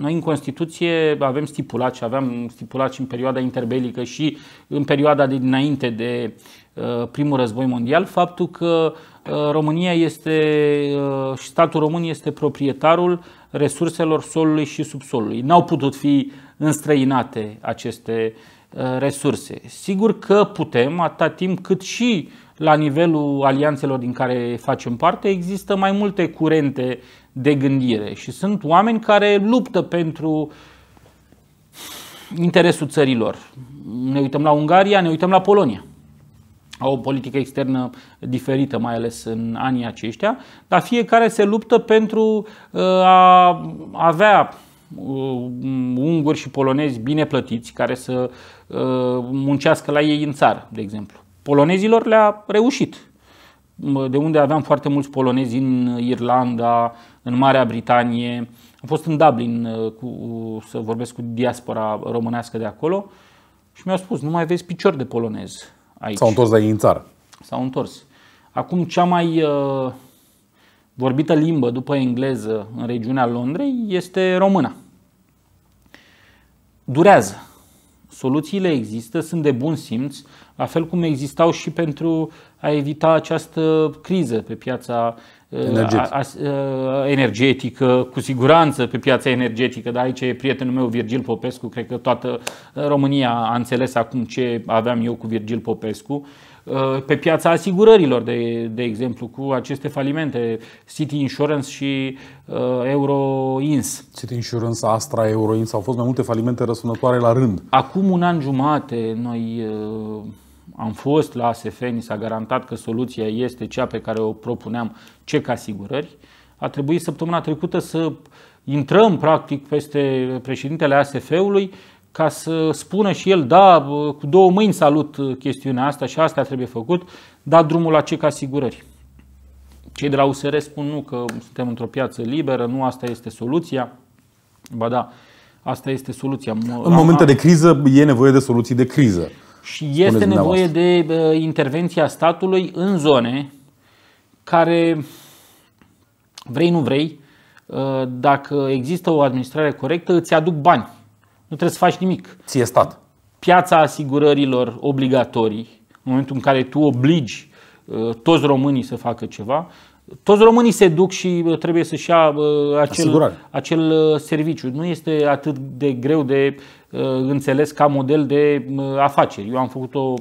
Noi în Constituție avem stipulat și aveam stipulat și în perioada interbelică și în perioada de dinainte de uh, primul război mondial faptul că uh, Uh, România este, uh, statul român este proprietarul resurselor solului și subsolului. N-au putut fi înstrăinate aceste uh, resurse. Sigur că putem, atât timp cât și la nivelul alianțelor din care facem parte există mai multe curente de gândire și sunt oameni care luptă pentru interesul țărilor. Ne uităm la Ungaria, ne uităm la Polonia au o politică externă diferită, mai ales în anii aceștia, dar fiecare se luptă pentru uh, a avea uh, unguri și polonezi bine plătiți care să uh, muncească la ei în țară, de exemplu. Polonezilor le-a reușit. De unde aveam foarte mulți polonezi în Irlanda, în Marea Britanie. Am fost în Dublin cu, să vorbesc cu diaspora românească de acolo și mi-au spus, nu mai vezi picior de polonez aici. S-au întors la ei în țară. S-au întors. Acum, cea mai uh, vorbită limbă după engleză în regiunea Londrei este româna. Durează Soluțiile există, sunt de bun simț, la fel cum existau și pentru a evita această criză pe piața uh, energetică, uh, energetică, cu siguranță pe piața energetică, dar aici e prietenul meu Virgil Popescu, cred că toată România a înțeles acum ce aveam eu cu Virgil Popescu Uh, pe piața asigurărilor, de, de exemplu, cu aceste falimente, City Insurance și uh, Euroins. City Insurance, Astra, Euroins, au fost mai multe falimente răsunătoare la rând. Acum un an jumate noi uh, am fost la ASF, ni s-a garantat că soluția este cea pe care o propuneam, ca Asigurări. A trebuit săptămâna trecută să intrăm practic peste președintele ASF-ului ca să spună și el, da, cu două mâini salut uh, chestiunea asta și asta trebuie făcut, da drumul la ce ca asigurări. Cei de la USR spun nu, că suntem într-o piață liberă, nu asta este soluția. Ba da, asta este soluția. În momente de criză e nevoie de soluții de criză. Și este nevoie de uh, intervenția statului în zone care, vrei nu vrei, uh, dacă există o administrare corectă, îți aduc bani nu trebuie să faci nimic. Ție stat. Piața asigurărilor obligatorii, în momentul în care tu obligi uh, toți românii să facă ceva, toți românii se duc și uh, trebuie să-și ia uh, acel, acel serviciu. Nu este atât de greu de înțeles ca model de afaceri. Eu am făcut-o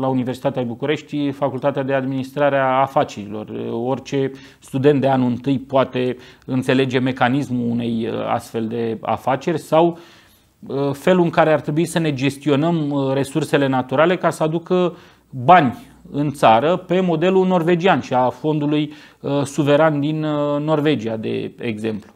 la Universitatea București, Facultatea de Administrare a Afacerilor. Orice student de anul întâi poate înțelege mecanismul unei astfel de afaceri sau uh, Uh, felul în care ar trebui să ne gestionăm uh, resursele naturale ca să aducă bani în țară pe modelul norvegian și a fondului uh, suveran din Norvegia, de exemplu.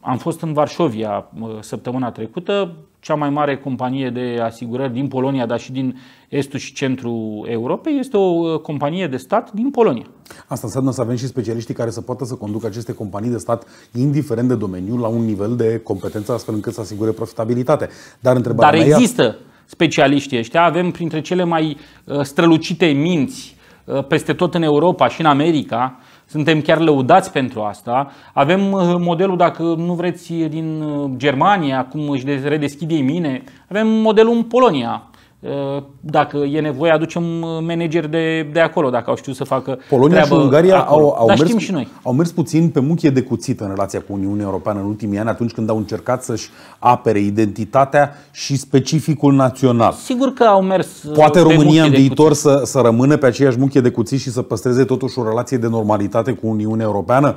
Am fost în Varșovia săptămâna trecută, cea mai mare companie de asigurări din Polonia, dar și din estul și centrul Europei, este o uh, companie de stat din Polonia. Asta înseamnă să avem și specialiștii care să poată să conducă aceste companii de stat, indiferent de domeniu, la un nivel de competență astfel încât să asigure profitabilitate. Dar întrebarea Dar există ea... specialiștii ăștia, avem printre cele mai uh, strălucite minți uh, peste tot în Europa și în America, suntem chiar lăudați pentru asta. Avem uh, modelul, dacă nu vreți, din uh, Germania, cum își redeschide mine. Avem modelul în Polonia, Uh, dacă e nevoie, aducem uh, manageri de, de acolo, dacă au știut să facă Polonia și Ungaria au, au, Dar mers, și noi. au mers puțin pe muchie de cuțit în relația cu Uniunea Europeană în ultimii ani, atunci când au încercat să-și apere identitatea și specificul național. Sigur că au mers uh, Poate România în viitor să, să rămână pe aceeași muchie de cuțit și să păstreze totuși o relație de normalitate cu Uniunea Europeană?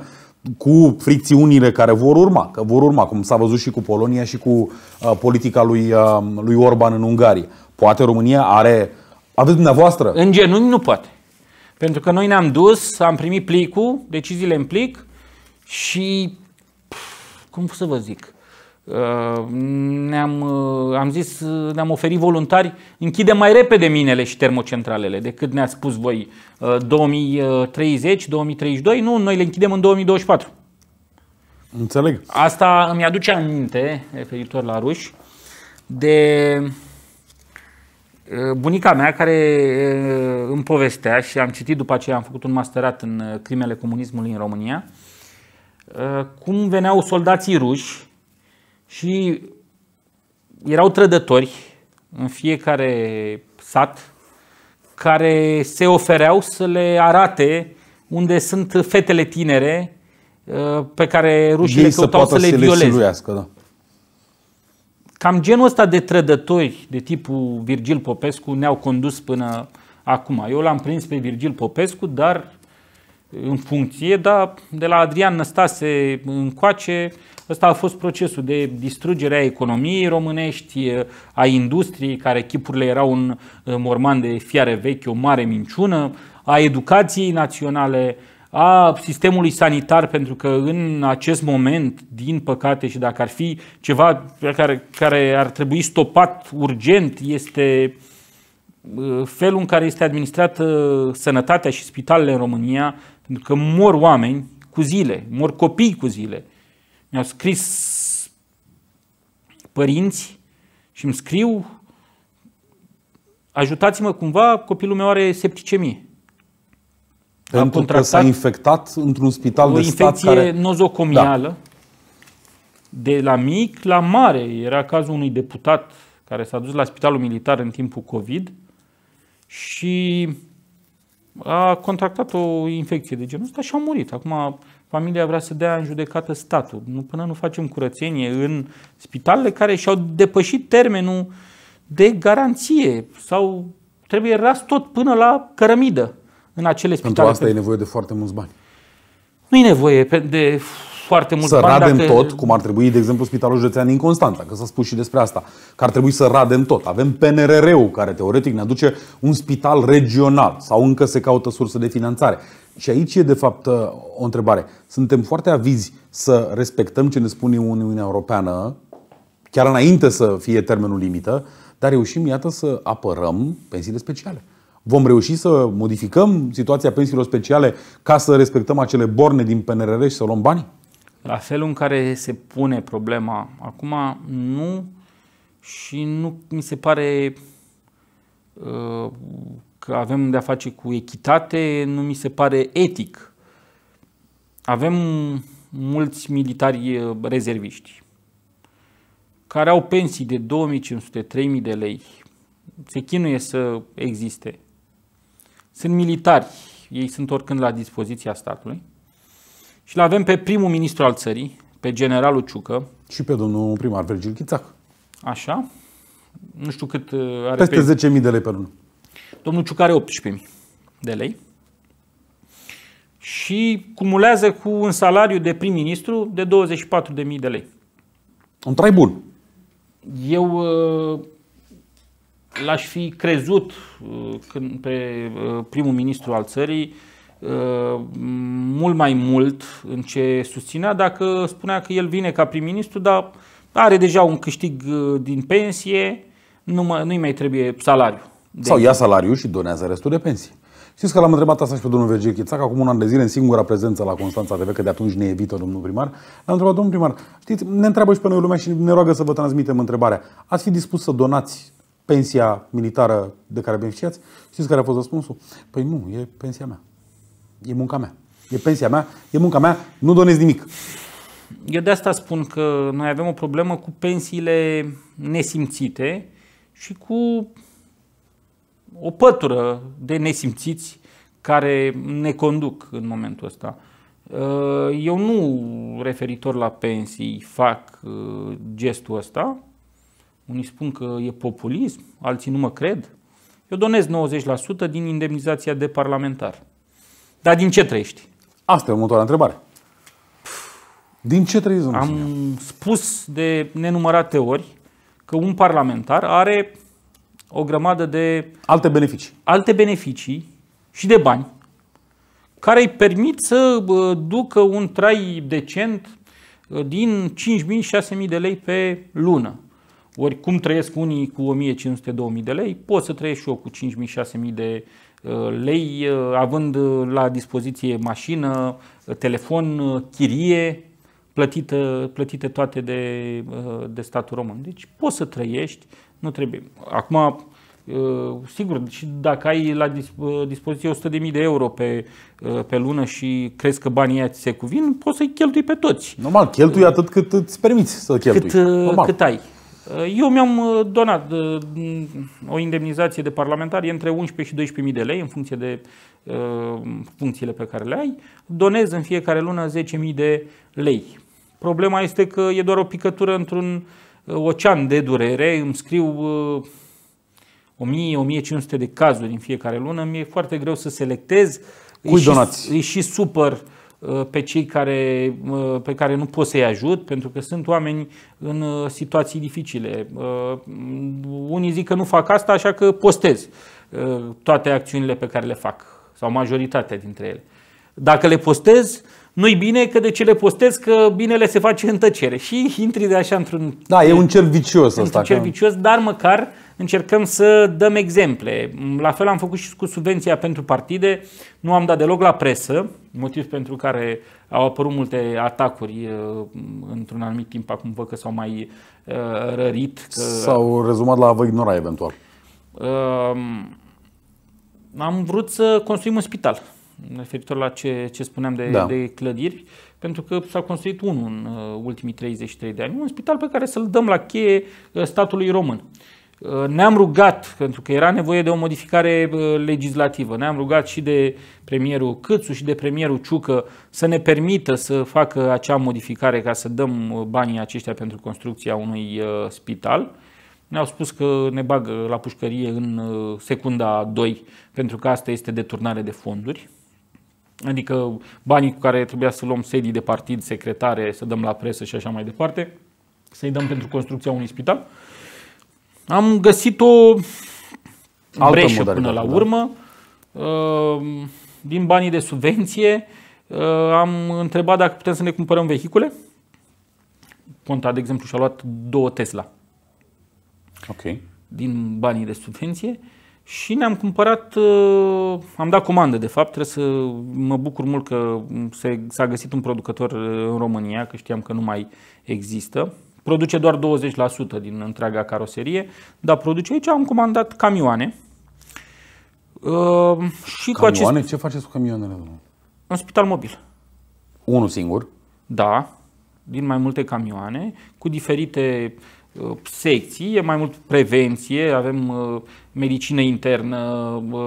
cu fricțiunile care vor urma, că vor urma, cum s-a văzut și cu Polonia și cu uh, politica lui, uh, lui Orban în Ungaria. Poate România are... Aveți dumneavoastră? În genunchi nu poate. Pentru că noi ne-am dus, am primit plicul, deciziile în plic și... Cum să vă zic? Uh, ne-am, uh, am zis, uh, ne-am oferit voluntari, închidem mai repede minele și termocentralele decât ne-a spus voi 2030, 2032. Nu, noi le închidem în 2024. Înțeleg. Asta îmi aduce aminte, referitor la ruși, de Bunica mea care îmi povestea și am citit după aceea, am făcut un masterat în crimele comunismului în România, cum veneau soldații ruși și erau trădători în fiecare sat care se ofereau să le arate unde sunt fetele tinere pe care rușii le căutau să, să le violeze. Să le siluiască, da. Cam genul ăsta de trădători de tipul Virgil Popescu ne-au condus până acum. Eu l-am prins pe Virgil Popescu, dar în funcție, dar de la Adrian Năstase încoace, ăsta a fost procesul de distrugere a economiei românești, a industriei, care chipurile erau un morman de fiare vechi, o mare minciună, a educației naționale, a sistemului sanitar, pentru că în acest moment, din păcate, și dacă ar fi ceva care, care ar trebui stopat urgent, este uh, felul în care este administrată uh, sănătatea și spitalele în România, pentru că mor oameni cu zile, mor copii cu zile. Mi-au scris părinți și îmi scriu ajutați-mă cumva, copilul meu are septicemie. Pentru că s-a infectat într-un spital de stat O infecție nozocomială. Da. De la mic la mare. Era cazul unui deputat care s-a dus la spitalul militar în timpul COVID și a contractat o infecție de genul ăsta și a murit. Acum familia vrea să dea în judecată statul. Nu, până nu facem curățenie în spitalele care și-au depășit termenul de garanție sau trebuie ras tot până la cărămidă în acele spitale. Pentru asta pe... e nevoie de foarte mulți bani. Nu e nevoie de foarte mulți să bani. Să radem dacă... tot, cum ar trebui, de exemplu, Spitalul Județean din Constanța, că s-a spus și despre asta, că ar trebui să radem tot. Avem PNRR-ul, care teoretic ne aduce un spital regional sau încă se caută sursă de finanțare. Și aici e, de fapt, o întrebare. Suntem foarte avizi să respectăm ce ne spune Uniunea Europeană, chiar înainte să fie termenul limită, dar reușim, iată, să apărăm pensiile speciale. Vom reuși să modificăm situația pensiilor speciale ca să respectăm acele borne din PNRR și să luăm bani? La felul în care se pune problema acum, nu și nu mi se pare uh, că avem de-a face cu echitate, nu mi se pare etic. Avem mulți militari uh, rezerviști care au pensii de 2500-3000 de lei, se chinuie să existe sunt militari, ei sunt oricând la dispoziția statului. Și l-avem pe primul ministru al țării, pe generalul Ciucă. Și pe domnul primar Virgil Chițac. Așa. Nu știu cât uh, are Peste pe... 10.000 de lei pe lună. Domnul Ciucă are 18.000 de lei. Și cumulează cu un salariu de prim-ministru de 24.000 de lei. Un trai bun. Eu uh, l-aș fi crezut uh, când pe uh, primul ministru al țării uh, mult mai mult în ce susținea dacă spunea că el vine ca prim-ministru, dar are deja un câștig din pensie, nu mă, nu-i mai trebuie salariu. Deci- Sau ia salariu și donează restul de pensie. Știți că l-am întrebat asta și pe domnul Virgil Chițac acum un an de zile, în singura prezență la Constanța TV, că de atunci ne evită domnul primar. L-am întrebat, domnul primar, știți, ne întreabă și pe noi lumea și ne roagă să vă transmitem întrebarea. Ați fi dispus să donați pensia militară de care beneficiați, știți care a fost răspunsul? Păi nu, e pensia mea. E munca mea. E pensia mea, e munca mea, nu donez nimic. Eu de asta spun că noi avem o problemă cu pensiile nesimțite și cu o pătură de nesimțiți care ne conduc în momentul ăsta. Eu nu, referitor la pensii, fac uh, gestul ăsta, unii spun că e populism, alții nu mă cred. Eu donez 90% din indemnizația de parlamentar. Dar din ce trăiești? Asta e următoarea întrebare. Din ce trăiești, Am spus de nenumărate ori că un parlamentar are o grămadă de... Alte beneficii. Alte beneficii și de bani care îi permit să ducă un trai decent uh, din 5.000-6.000 de lei pe lună. Ori cum trăiesc unii cu 1500-2000 de lei, pot să trăiesc și eu cu 5.000-6.000 de uh, lei, uh, având uh, la dispoziție mașină, telefon, chirie, plătită, plătite toate de, de statul român. Deci poți să trăiești, nu trebuie. Acum, sigur, și dacă ai la dispoziție 100.000 de euro pe, pe lună și crezi că banii ăia ți se cuvin, poți să-i cheltui pe toți. Normal, cheltui atât cât îți permiți să cheltui. Cât, cât ai. Eh, eu mi-am eh, donat eh, mm, o indemnizație de parlamentari între 11 și 12.000 de lei în funcție de funcțiile pe care le ai. Donez în fiecare lună 10.000 de lei. Problema este că e doar o picătură într-un ocean de durere. Îmi scriu 1000-1500 de cazuri în fiecare lună. Mi-e foarte greu să selectez. Cui donați? Și, și supăr Uh, pe cei care, uh, pe care nu pot să-i ajut, pentru că sunt oameni în uh, situații dificile. Unii zic că nu fac asta, așa că postez toate acțiunile pe care le fac, sau majoritatea dintre ele. Dacă le postez, nu-i bine că de ce le postez, că binele se face în tăcere. Și intri de așa într-un... Da, e un cerc vicios ăsta. Un cerc vicios, dar măcar uh, încercăm să dăm exemple. La fel am făcut și cu subvenția pentru partide, nu am dat deloc la presă, motiv pentru care au apărut multe atacuri uh, într-un anumit timp, acum văd că s-au mai uh, rărit. Că... S-au rezumat la vă ignora eventual. Um, am vrut să construim un spital, referitor la ce, ce spuneam de, da. de clădiri, pentru că s-a construit unul în uh, ultimii 33 de ani, un spital pe care să-l dăm la cheie statului român. Uh, ne-am rugat, pentru că era nevoie de o modificare uh, legislativă, ne-am rugat și de premierul Câțu și de premierul Ciucă să ne permită să facă acea modificare ca să dăm uh, banii aceștia pentru construcția unui spital. Ne-au spus că ne bagă la pușcărie în secunda 2, pentru că asta este deturnare de fonduri. Adică banii cu care trebuia să luăm sedii de partid, secretare, să dăm la presă și așa mai departe, să-i dăm pentru construcția unui spital. Am găsit o Altă breșă până la da. urmă. Da. Din banii de subvenție uh, am întrebat dacă putem să ne cumpărăm vehicule. Ponta, de exemplu, și-a luat două Tesla. Ok. Din banii de subvenție. Și ne-am cumpărat, uh, am dat comandă de fapt, trebuie să mă bucur mult că s-a găsit un producător în România, că știam că nu mai există produce doar 20% din întreaga caroserie, dar produce aici, am comandat camioane. Uh, și camioane? Cu acest... Ce faceți cu camioanele? Domnule? Un spital mobil. Unul singur? Da, din mai multe camioane, cu diferite uh, secții, e mai mult prevenție, avem uh, medicină internă,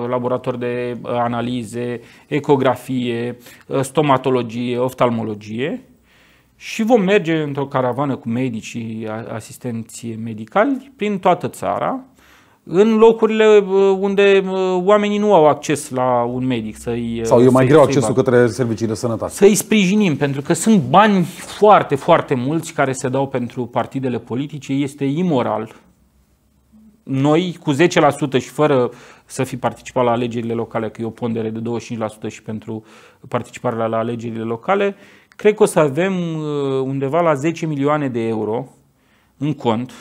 laborator de analize, ecografie, stomatologie, oftalmologie și vom merge într-o caravană cu medici și asistenții medicali, prin toată țara, în locurile uh, unde uh, oamenii nu au acces la un medic. Să-i, uh, Sau e mai greu accesul bani. către serviciile de sănătate. Să-i sprijinim, pentru că sunt bani foarte, foarte mulți care se dau pentru partidele politice. Este imoral. Noi, cu 10% și fără să fi participat la alegerile locale, că e o pondere de 25% și pentru participarea la alegerile locale, Cred că o să avem uh, undeva la 10 milioane de euro în cont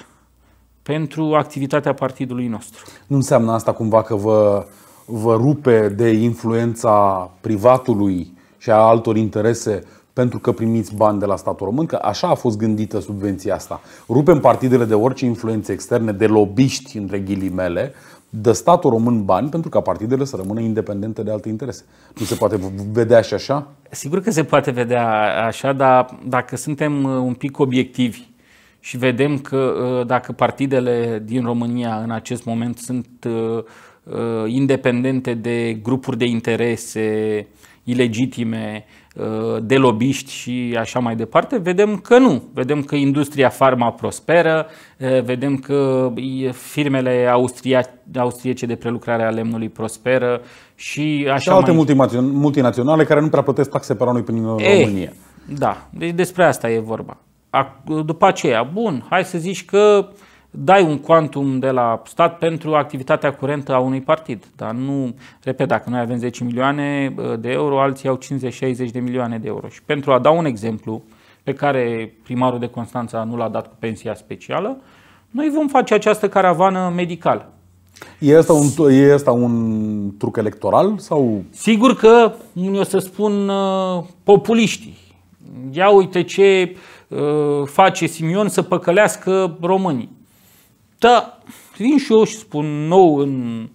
pentru activitatea partidului nostru. Nu înseamnă asta cumva că vă, vă rupe de influența privatului și a altor interese pentru că primiți bani de la statul român, că așa a fost gândită subvenția asta. Rupem partidele de orice influențe externe, de lobiști, între ghilimele, dă statul român bani pentru ca partidele să rămână independente de alte interese. Nu se poate vedea și așa? Sigur că se poate vedea așa, dar dacă suntem uh, un pic obiectivi și vedem că uh, dacă partidele din România în acest moment sunt uh, independente de grupuri de interese ilegitime, Uh, de lobiști și așa mai departe, vedem că nu. Vedem că industria farma prosperă, uh, vedem că firmele austriece de prelucrare a lemnului prosperă și așa și alte mai... multinaționale care nu prea plătesc taxe pe noi prin uh, Ei, eh, România. Da, deci despre asta e vorba. După aceea, bun, hai să zici că uh, dai un quantum de la stat pentru activitatea curentă a unui partid. Dar nu, repet, dacă noi avem 10 milioane uh, de euro, alții au 50-60 de milioane de euro. Și pentru a da un exemplu pe care primarul de Constanța nu l-a dat cu pensia specială, noi vom face această caravană medicală. E asta, un, e asta un truc electoral? sau? Sigur că, unii o să spun, uh, populiștii. Ia uite ce uh, face Simion să păcălească românii. Da, vin și eu și spun nou în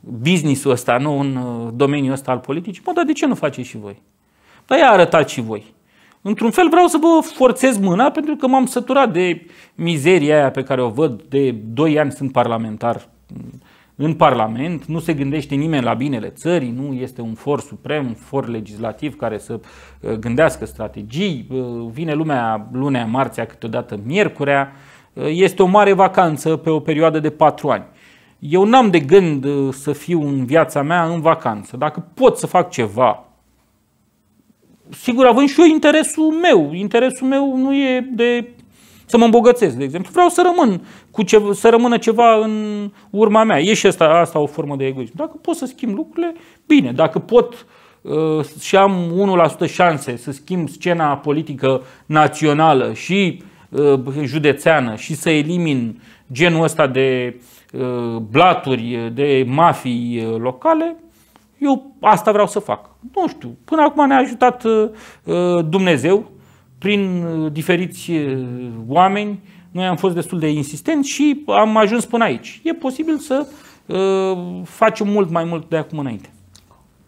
businessul ăsta, nou în uh, domeniul ăsta al politicii, mă, dar de ce nu faceți și voi? Dar păi ia arătați și voi. Într-un fel vreau să vă forțez mâna pentru că m-am săturat de mizeria aia pe care o văd de 2 ani sunt parlamentar în Parlament, nu se gândește nimeni la binele țării, nu este un for suprem, un for legislativ care să uh, gândească strategii, uh, vine lumea lunea, marțea, câteodată miercurea, este o mare vacanță pe o perioadă de patru ani. Eu n-am de gând uh, să fiu în viața mea în vacanță. Dacă pot să fac ceva, sigur având și eu interesul meu. Interesul meu nu e de să mă îmbogățesc, de exemplu. Vreau să rămân cu ce, să rămână ceva în urma mea. E și asta, asta o formă de egoism. Dacă pot să schimb lucrurile, bine. Dacă pot uh, și am 1% șanse să schimb scena politică națională și uh, Uh, județeană și să elimin genul ăsta de uh, blaturi, de mafii uh, locale, eu asta vreau să fac. Nu știu, până acum ne-a ajutat Dumnezeu prin diferiți oameni. Noi am fost destul de insistenți și am ajuns până aici. E posibil să facem mult mai mult de acum înainte.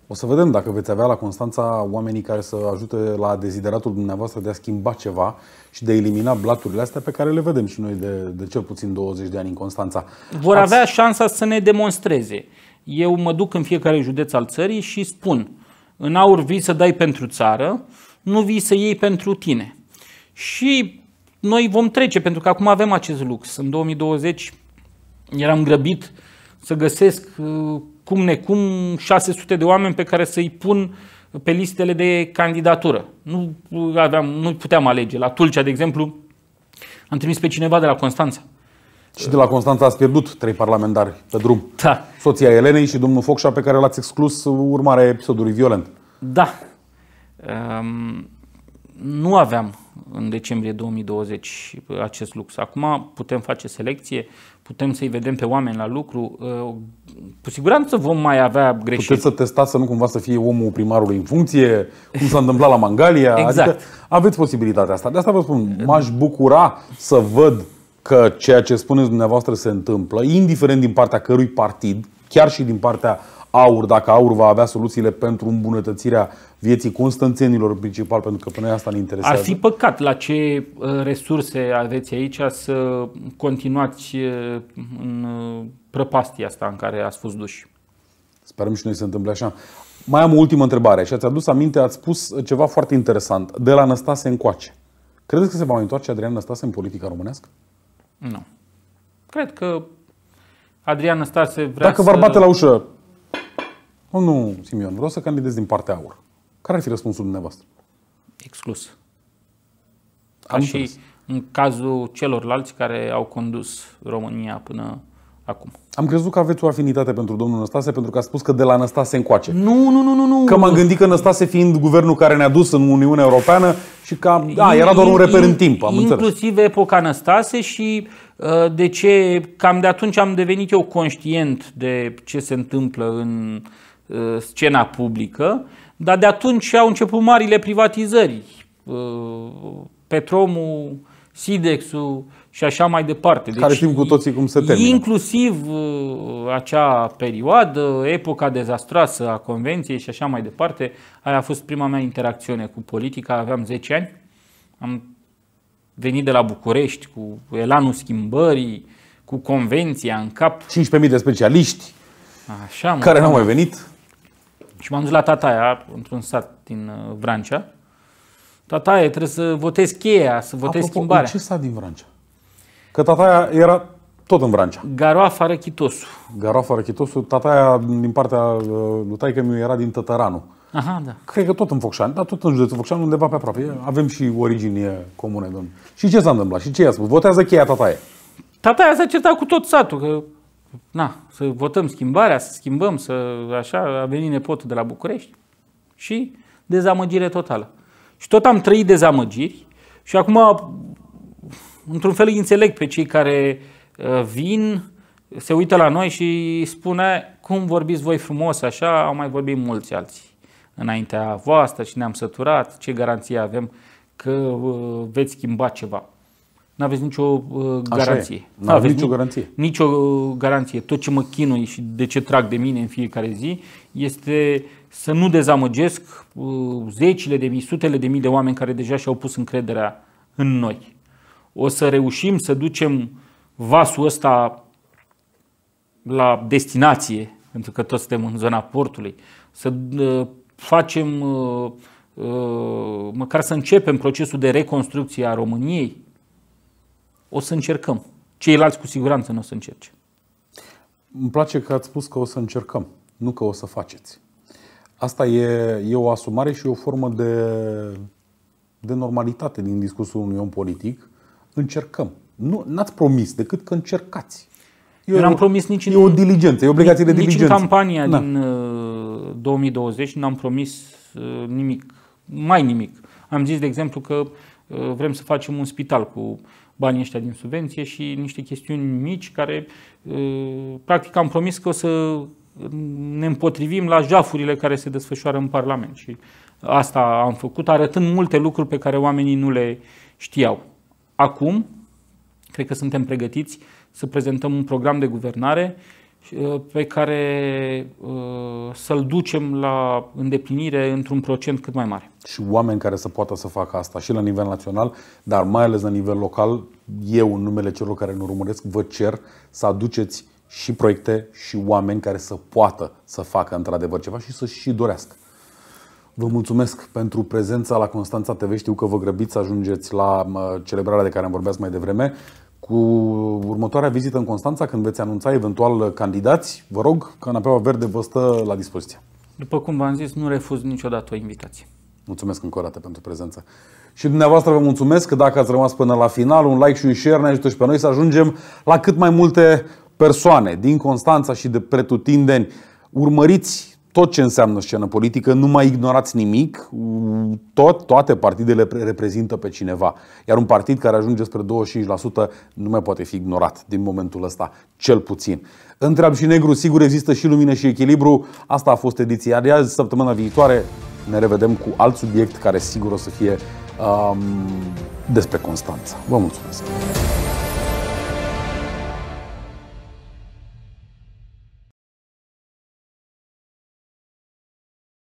O să vedem dacă veți avea la Constanța oamenii care să ajute la dezideratul dumneavoastră de a schimba ceva și de a elimina blaturile astea pe care le vedem și noi de, de cel puțin 20 de ani în Constanța. Vor Ați... avea șansa să ne demonstreze. Eu mă duc în fiecare județ al țării și spun, în aur vii să dai pentru țară, nu vii să iei pentru tine. Și noi vom trece, pentru că acum avem acest lux. În 2020 eram grăbit să găsesc uh, cum necum 600 de oameni pe care să-i pun pe listele de candidatură. Nu, aveam, nu puteam alege. La Tulcea, de exemplu, am trimis pe cineva de la Constanța. Și de la Constanța ați pierdut trei parlamentari pe drum. Da. Soția Elenei și domnul Focșa pe care l-ați exclus urmare episodului violent. Da. Ehm, nu aveam în decembrie 2020 acest lux. Acum putem face selecție, putem să-i vedem pe oameni la lucru. Uh, cu siguranță vom mai avea greșeli. Puteți să testați să nu cumva să fie omul primarului în funcție, cum s-a întâmplat la Mangalia. Exact. Adică aveți posibilitatea asta. De asta vă spun, m-aș bucura să văd că ceea ce spuneți dumneavoastră se întâmplă, indiferent din partea cărui partid, chiar și din partea AUR, dacă AUR va avea soluțiile pentru îmbunătățirea vieții constanțenilor principal, pentru că până asta ne interesează. Ar fi păcat la ce uh, resurse aveți aici să continuați uh, în uh, prăpastia asta în care ați fost duși. Sperăm și noi să întâmple așa. Mai am o ultimă întrebare și ați adus aminte, ați spus ceva foarte interesant. De la Năstase încoace. Credeți că se va mai întoarce Adrian Năstase în politica românească? Nu. Cred că Adrian Năstase vrea Dacă să... Dacă vă bate la ușă, nu, Simion, vreau să candidez din partea aur. Care ar fi răspunsul dumneavoastră? Exclus. Ca Am și în cazul celorlalți care au condus România până acum. Am crezut că aveți o afinitate pentru domnul Năstase, pentru că a spus că de la Năstase încoace. Nu, nu, nu, nu. nu. Că m-am gândit că Năstase fiind guvernul care ne-a dus în Uniunea Europeană și că da, era doar un reper in, în timp, am Inclusiv înțeles. epoca Năstase și uh, de ce cam de atunci am devenit eu conștient de ce se întâmplă în uh, scena publică dar de atunci au început marile privatizări. Uh, Petromul, Sidexul și așa mai departe. Deci, Care știm cu toții cum se termină. Inclusiv uh, acea perioadă, epoca dezastroasă a Convenției și așa mai departe, aia a fost prima mea interacțiune cu politica, aveam 10 ani, am venit de la București cu elanul schimbării, cu Convenția în cap. 15.000 de specialiști Așa, mă, care n-au mai venit. Și m-am dus la tataia, într-un sat din uh, Vrancea. Tataia, trebuie să votez cheia, să votez Apropo, schimbarea. ce sat din Vrancea? Că tataia era tot în Vrancea. Garoafa Răchitosu. Garoafa Răchitosu, tataia din partea uh, lui taică mi era din Tătăranu. Aha, da. Cred că tot în Focșani, dar tot în județul Focșani, undeva pe aproape. Avem și origini comune, domnule. Și ce s-a întâmplat? Și ce i-a spus? Votează cheia tataia. Tataia s-a certat cu tot satul, că na, să votăm schimbarea, să schimbăm, să așa, a venit nepotul de la București și dezamăgire totală. Și tot am trăit dezamăgiri și acum, într-un fel, îi înțeleg pe cei care uh, vin, se uită la noi și spune cum vorbiți voi frumos așa, au mai vorbit mulți alții înaintea voastră și ne-am săturat, ce garanție avem că uh, veți schimba ceva nu aveți nicio uh, garanție. Nu aveți nicio garanție. Nicio uh, garanție. Tot ce mă chinui și de ce trag de mine în fiecare zi este să nu dezamăgesc uh, zecile de mii, sutele de mii de oameni care deja și-au pus încrederea în noi. O să reușim să ducem vasul ăsta la destinație, pentru că toți suntem în zona portului, să uh, facem, uh, uh, măcar să începem procesul de reconstrucție a României, o să încercăm. Ceilalți cu siguranță nu o să încerce. Îmi place că ați spus că o să încercăm, nu că o să faceți. Asta e, e o asumare și o formă de, de normalitate din discursul unui om politic. Încercăm. Nu, n-ați promis decât că încercați. Eu, n-am promis nici e o diligență, e obligație nici, de diligență. Nici în campania Na. Da. din uh, 2020 n-am promis uh, nimic, mai nimic. Am zis, de exemplu, că uh, vrem să facem un spital cu banii ăștia din subvenție și niște chestiuni mici care, practic, am promis că o să ne împotrivim la jafurile care se desfășoară în Parlament și asta am făcut, arătând multe lucruri pe care oamenii nu le știau. Acum, cred că suntem pregătiți să prezentăm un program de guvernare Uh, pe care uh, să-l ducem la îndeplinire într-un procent cât mai mare. Și oameni care să poată să facă asta și la nivel național, dar mai ales la nivel local, eu în numele celor care ne urmăresc vă cer să aduceți și proiecte și oameni care să poată să facă într-adevăr ceva și să și dorească. Vă mulțumesc pentru prezența la Constanța TV. Știu că vă grăbiți să ajungeți la uh, celebrarea de care am vorbit mai devreme. Cu următoarea vizită în Constanța, când veți anunța eventual candidați, vă rog, canapeaua verde vă stă la dispoziție. După cum v-am zis, nu refuz niciodată o invitație. Mulțumesc încă o dată pentru prezență. Și dumneavoastră vă mulțumesc că dacă ați rămas până la final, un like și un share ne ajută și pe noi să ajungem la cât mai multe persoane din Constanța și de pretutindeni. Urmăriți tot ce înseamnă scenă politică, nu mai ignorați nimic, tot, toate partidele reprezintă pe cineva. Iar un partid care ajunge spre 25% nu mai poate fi ignorat din momentul ăsta, cel puțin. Între alb și negru, sigur, există și lumină și echilibru. Asta a fost ediția. de azi, săptămâna viitoare, ne revedem cu alt subiect care sigur o să fie um, despre Constanța. Vă mulțumesc!